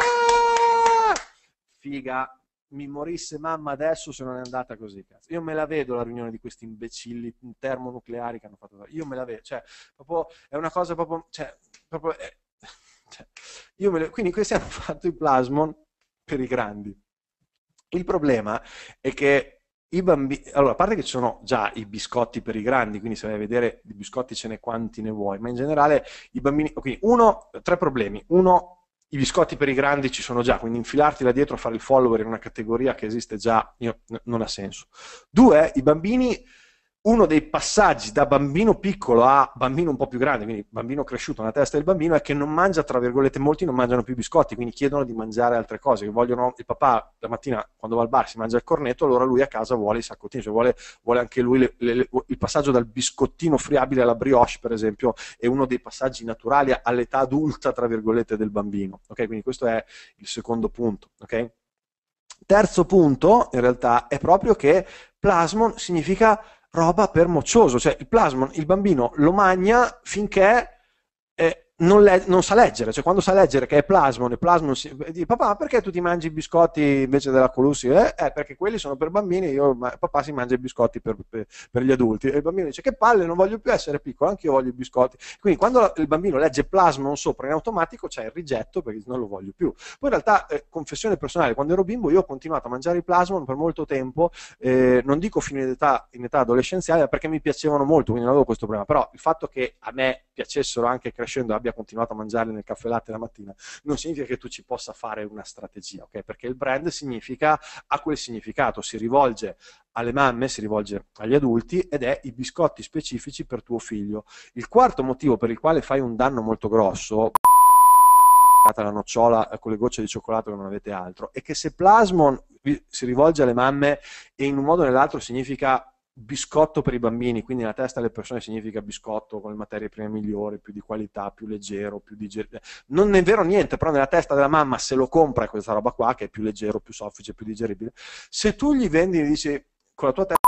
figa, mi morisse mamma adesso se non è andata così. Cazzo. Io me la vedo la riunione di questi imbecilli termonucleari che hanno fatto. Io me la vedo, cioè, proprio, è una cosa proprio. Cioè, proprio è, eh, cioè, io me le, quindi questi hanno fatto i plasmon per i grandi. Il problema è che i bambini, allora, a parte che ci sono già i biscotti per i grandi, quindi se vai a vedere i biscotti ce ne quanti ne vuoi, ma in generale i bambini, quindi uno, tre problemi. Uno, i biscotti per i grandi ci sono già, quindi infilarti là dietro a fare il follower in una categoria che esiste già io, n- non ha senso. Due, i bambini uno dei passaggi da bambino piccolo a bambino un po' più grande, quindi bambino cresciuto nella testa del bambino, è che non mangia, tra virgolette, molti non mangiano più biscotti, quindi chiedono di mangiare altre cose, vogliono, il papà la mattina quando va al bar si mangia il cornetto, allora lui a casa vuole i saccottini, cioè vuole, vuole anche lui le, le, le, il passaggio dal biscottino friabile alla brioche, per esempio, è uno dei passaggi naturali all'età adulta, tra virgolette, del bambino, ok? Quindi questo è il secondo punto, ok? Terzo punto, in realtà, è proprio che plasmon significa roba per moccioso, cioè il plasmon il bambino lo magna finché non, le- non, sa leggere, cioè quando sa leggere che è plasmon e plasmon si- dice papà perché tu ti mangi i biscotti invece della colussi? Eh, eh perché quelli sono per bambini, io, ma- papà si mangia i biscotti per, per, per, gli adulti e il bambino dice che palle, non voglio più essere piccolo, anche io voglio i biscotti. Quindi quando la- il bambino legge plasmon sopra in automatico c'è il rigetto perché non lo voglio più. Poi in realtà, eh, confessione personale, quando ero bimbo io ho continuato a mangiare i plasmon per molto tempo, eh, non dico fino in età, in età adolescenziale perché mi piacevano molto, quindi non avevo questo problema, però il fatto che a me piacessero anche crescendo abbia continuato a mangiarli nel caffè latte la mattina, non significa che tu ci possa fare una strategia, ok? perché il brand significa, ha quel significato, si rivolge alle mamme, si rivolge agli adulti ed è i biscotti specifici per tuo figlio. Il quarto motivo per il quale fai un danno molto grosso la nocciola con le gocce di cioccolato che non avete altro e che se Plasmon si rivolge alle mamme e in un modo o nell'altro significa biscotto per i bambini, quindi nella testa delle persone significa biscotto con le materie prime migliori, più di qualità, più leggero, più digeribile. Non è vero niente, però nella testa della mamma se lo compra questa roba qua, che è più leggero, più soffice, più digeribile, se tu gli vendi e dici con la tua testa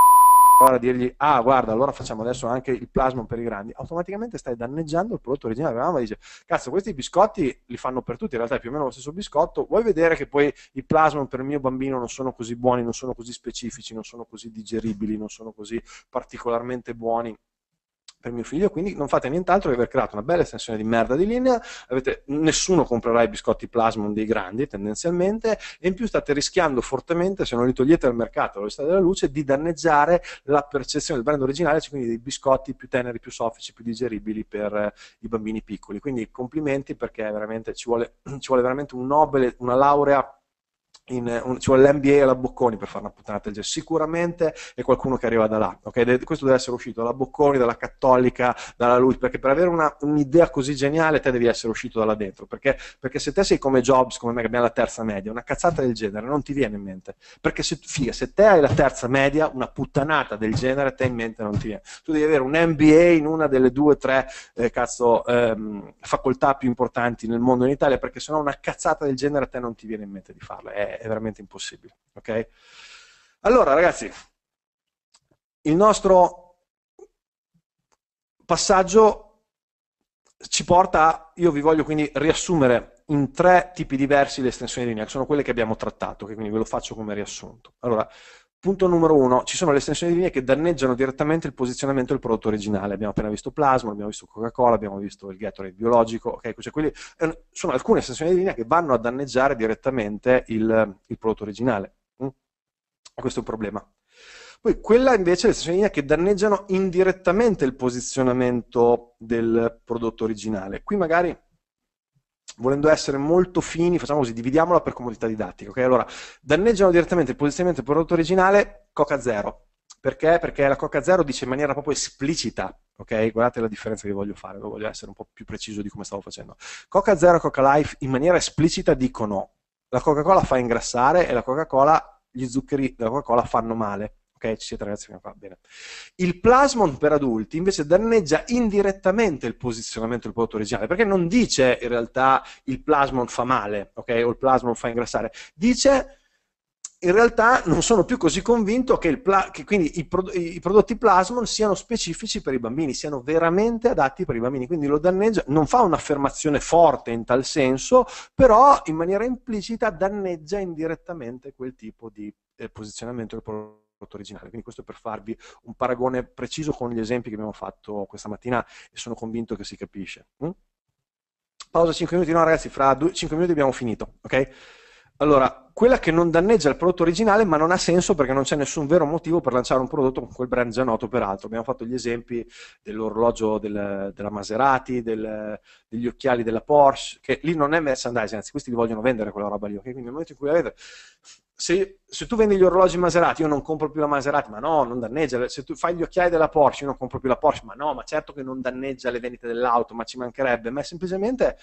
ora dirgli ah guarda allora facciamo adesso anche il plasma per i grandi automaticamente stai danneggiando il prodotto originale la mamma dice cazzo questi biscotti li fanno per tutti in realtà è più o meno lo stesso biscotto vuoi vedere che poi i plasma per il mio bambino non sono così buoni non sono così specifici non sono così digeribili non sono così particolarmente buoni per mio figlio, quindi non fate nient'altro che aver creato una bella estensione di merda di linea, avete, nessuno comprerà i biscotti Plasmon dei grandi tendenzialmente, e in più state rischiando fortemente, se non li togliete dal mercato all'està della luce, di danneggiare la percezione del brand originale, cioè quindi dei biscotti più teneri, più soffici, più digeribili per eh, i bambini piccoli. Quindi complimenti perché veramente ci vuole, ci vuole veramente un nobile, una laurea eh, un, ci l'NBA alla Bocconi per fare una puttana del genere, sicuramente è qualcuno che arriva da là, okay? questo deve essere uscito dalla Bocconi, dalla Cattolica, dalla Lui, perché per avere una, un'idea così geniale te devi essere uscito da là dentro, perché, perché, se te sei come Jobs, come me che abbiamo la terza media, una cazzata del genere non ti viene in mente, perché se, figa, se te hai la terza media, una puttanata del genere te in mente non ti viene, tu devi avere un MBA in una delle due o tre eh, cazzo, ehm, facoltà più importanti nel mondo in Italia, perché sennò una cazzata del genere te non ti viene in mente di farla, è, è, veramente impossibile. Okay? Allora, ragazzi, il nostro passaggio ci porta a, io vi voglio quindi riassumere in tre tipi diversi le estensioni di Linux, sono quelle che abbiamo trattato, che quindi ve lo faccio come riassunto. Allora, Punto numero uno, ci sono le estensioni di linea che danneggiano direttamente il posizionamento del prodotto originale. Abbiamo appena visto Plasma, abbiamo visto Coca-Cola, abbiamo visto il Gatorade biologico. Okay? Cioè, quelli, eh, sono alcune estensioni di linea che vanno a danneggiare direttamente il, il prodotto originale. Mm? Questo è un problema. Poi quella invece è l'estensione di linea che danneggiano indirettamente il posizionamento del prodotto originale. Qui magari volendo essere molto fini, facciamo così, dividiamola per comodità didattica. ok? Allora, danneggiano direttamente il posizionamento del prodotto originale, coca zero. Perché? Perché la coca zero dice in maniera proprio esplicita, ok? Guardate la differenza che voglio fare, voglio essere un po' più preciso di come stavo facendo. Coca zero e Coca Life in maniera esplicita dicono la Coca-Cola fa ingrassare e la Coca-Cola, gli zuccheri della Coca-Cola fanno male sketch, eccetera, ragazzi, va bene. Il plasmon per adulti invece danneggia indirettamente il posizionamento del prodotto originale, perché non dice in realtà il plasmon fa male, ok? O il plasmon fa ingrassare, dice in realtà non sono più così convinto che, che quindi i, pro i, prodotti plasmon siano specifici per i bambini, siano veramente adatti per i bambini, quindi lo danneggia, non fa un'affermazione forte in tal senso, però in maniera implicita danneggia indirettamente quel tipo di eh, posizionamento del prodotto prodotto originale. Quindi questo per farvi un paragone preciso con gli esempi che abbiamo fatto questa mattina e sono convinto che si capisce. Mm? Pausa 5 minuti, no ragazzi, fra 2, 5 minuti abbiamo finito, ok? Allora, quella che non danneggia il prodotto originale, ma non ha senso perché non c'è nessun vero motivo per lanciare un prodotto con quel brand già noto, peraltro. Abbiamo fatto gli esempi dell'orologio del, della Maserati, del, degli occhiali della Porsche, che lì non è merchandising, anzi, questi li vogliono vendere quella roba lì, ok? Quindi nel momento in cui la vedete se, se, tu vendi gli orologi Maserati, io non compro più la Maserati, ma no, non danneggia. Se tu fai gli occhiali della Porsche, io non compro più la Porsche, ma no, ma certo che non danneggia le vendite dell'auto, ma ci mancherebbe. Ma è semplicemente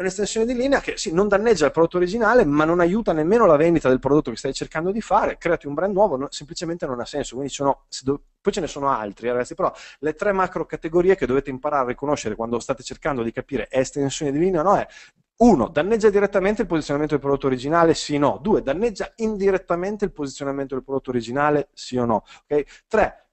è un'estensione di linea che sì, non danneggia il prodotto originale, ma non aiuta nemmeno la vendita del prodotto che stai cercando di fare, creati un brand nuovo, no, semplicemente non ha senso. Quindi sono, do... poi ce ne sono altri, eh, ragazzi, però le tre macro categorie che dovete imparare a riconoscere quando state cercando di capire è estensione di linea o no è uno, danneggia direttamente il posizionamento del prodotto originale, sì o no. Due, danneggia indirettamente il posizionamento del prodotto originale, sì o no. Okay? Tre,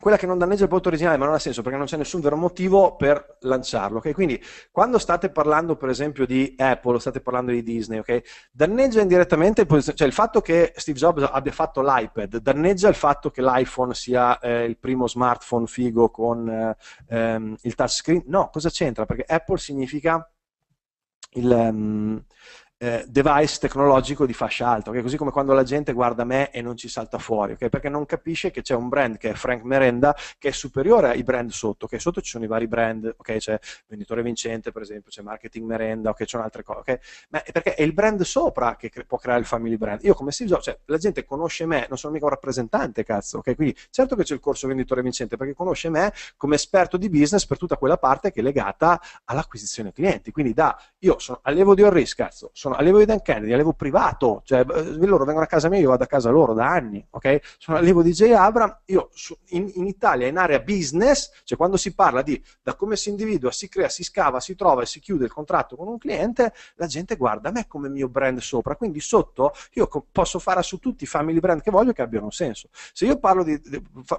quella che non danneggia il prodotto originale, ma non ha senso perché non c'è nessun vero motivo per lanciarlo. Okay? Quindi, quando state parlando, per esempio, di Apple, state parlando di Disney, okay? danneggia indirettamente il, cioè, il fatto che Steve Jobs abbia fatto l'iPad, danneggia il fatto che l'iPhone sia eh, il primo smartphone figo con eh, ehm, il touchscreen. No, cosa c'entra? Perché Apple significa il. Um, eh, device tecnologico di fascia alta, okay? così come quando la gente guarda me e non ci salta fuori, okay? perché non capisce che c'è un brand che è Frank Merenda che è superiore ai brand sotto, che okay? sotto ci sono i vari brand, c'è Venditore Vincente per esempio, c'è Marketing Merenda, ci sono altre cose, ma è perché è il brand sopra che cre- può creare il family brand. Io come si usa, cioè, la gente conosce me, non sono mica un rappresentante, cazzo, quindi certo che c'è il corso Venditore Vincente perché conosce me come esperto di business per tutta quella parte che è legata all'acquisizione clienti, quindi da io sono allievo di Orris, cazzo, sono sono allievo di Dan Kennedy, allievo privato, cioè eh, loro vengono a casa mia, io vado a casa loro da anni, ok? Sono allievo di J. Abram, io in, in, Italia in area business, cioè quando si parla di da come si individua, si crea, si scava, si trova e si chiude il contratto con un cliente, la gente guarda me come mio brand sopra, quindi sotto io posso fare su tutti i family brand che voglio che abbiano senso. Se io parlo di,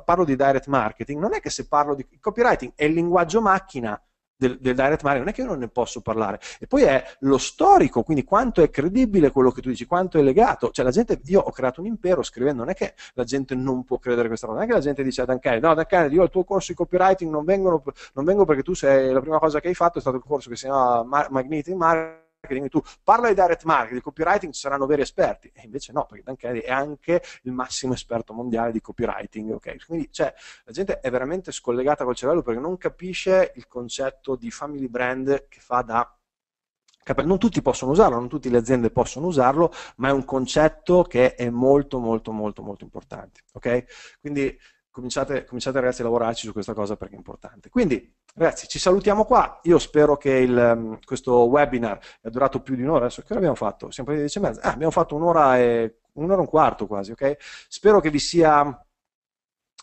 parlo di direct marketing, non è che se parlo di copywriting, è il linguaggio macchina, del, del direct marketing, non è che io non ne posso parlare. E poi è lo storico, quindi quanto è credibile quello che tu dici, quanto è legato. Cioè la gente, io ho creato un impero scrivendo, non è che la gente non può credere questa cosa, non è che la gente dice a Dan Kennedy, no Dan Kennedy, io al tuo corso di copywriting non, vengono, non vengo perché tu sei, la prima cosa che hai fatto è stato il corso che si chiama Magnetic Marketing, marketing, tu parla di direct marketing, di copywriting, ci saranno veri esperti, e invece no, perché Dan Kennedy è anche il massimo esperto mondiale di copywriting, okay? quindi cioè, la gente è veramente scollegata col cervello perché non capisce il concetto di family brand che fa da non tutti possono usarlo, non tutte le aziende possono usarlo, ma è un concetto che è molto molto molto molto importante, okay? Quindi cominciate, cominciate ragazzi a lavorarci su questa cosa perché è importante. Quindi ragazzi ci salutiamo qua, io spero che il, mm, questo webinar è durato più di un'ora, adesso che ora abbiamo fatto? Siamo partiti alle 10 e mezza, ah, abbiamo fatto un'ora e, un'ora e un quarto quasi, ok? Spero che vi sia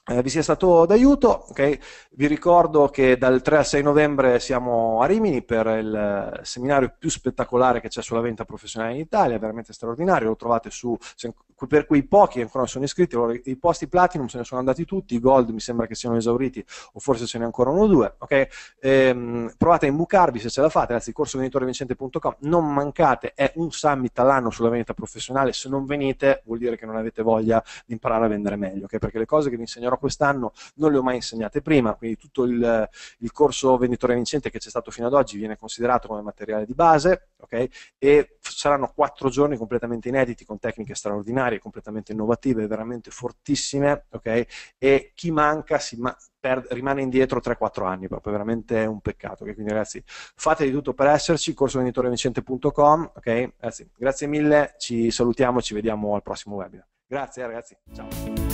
eh, vi sia stato d'aiuto. Okay? Vi ricordo che dal 3 al 6 novembre siamo a Rimini per il eh, seminario più spettacolare che c'è sulla vendita professionale in Italia, veramente straordinario, lo trovate su, per quei pochi ancora sono iscritti, i posti platinum se ne sono andati tutti, i gold mi sembra che siano esauriti o forse ce ne sono ancora uno o due. Okay? Ehm, provate a imbucarvi se ce la fate, anzi corsovenitorevincente.com, non mancate, è un summit all'anno sulla vendita professionale, se non venite vuol dire che non avete voglia di imparare a vendere meglio, okay? perché le cose che vi insegnerò quest'anno non le ho mai insegnate prima, quindi tutto il, il corso venditore vincente che c'è stato fino ad oggi viene considerato come materiale di base, ok? E saranno quattro giorni completamente inediti, con tecniche straordinarie, completamente innovative, veramente fortissime, ok? E chi manca si manca rimane indietro 3-4 anni, proprio veramente è un peccato. Okay? Quindi, ragazzi, fate di tutto per esserci. Corsovenditorevincente.com. Ok, ragazzi, grazie mille. Ci salutiamo, ci vediamo al prossimo webinar. Grazie, ragazzi. Ciao.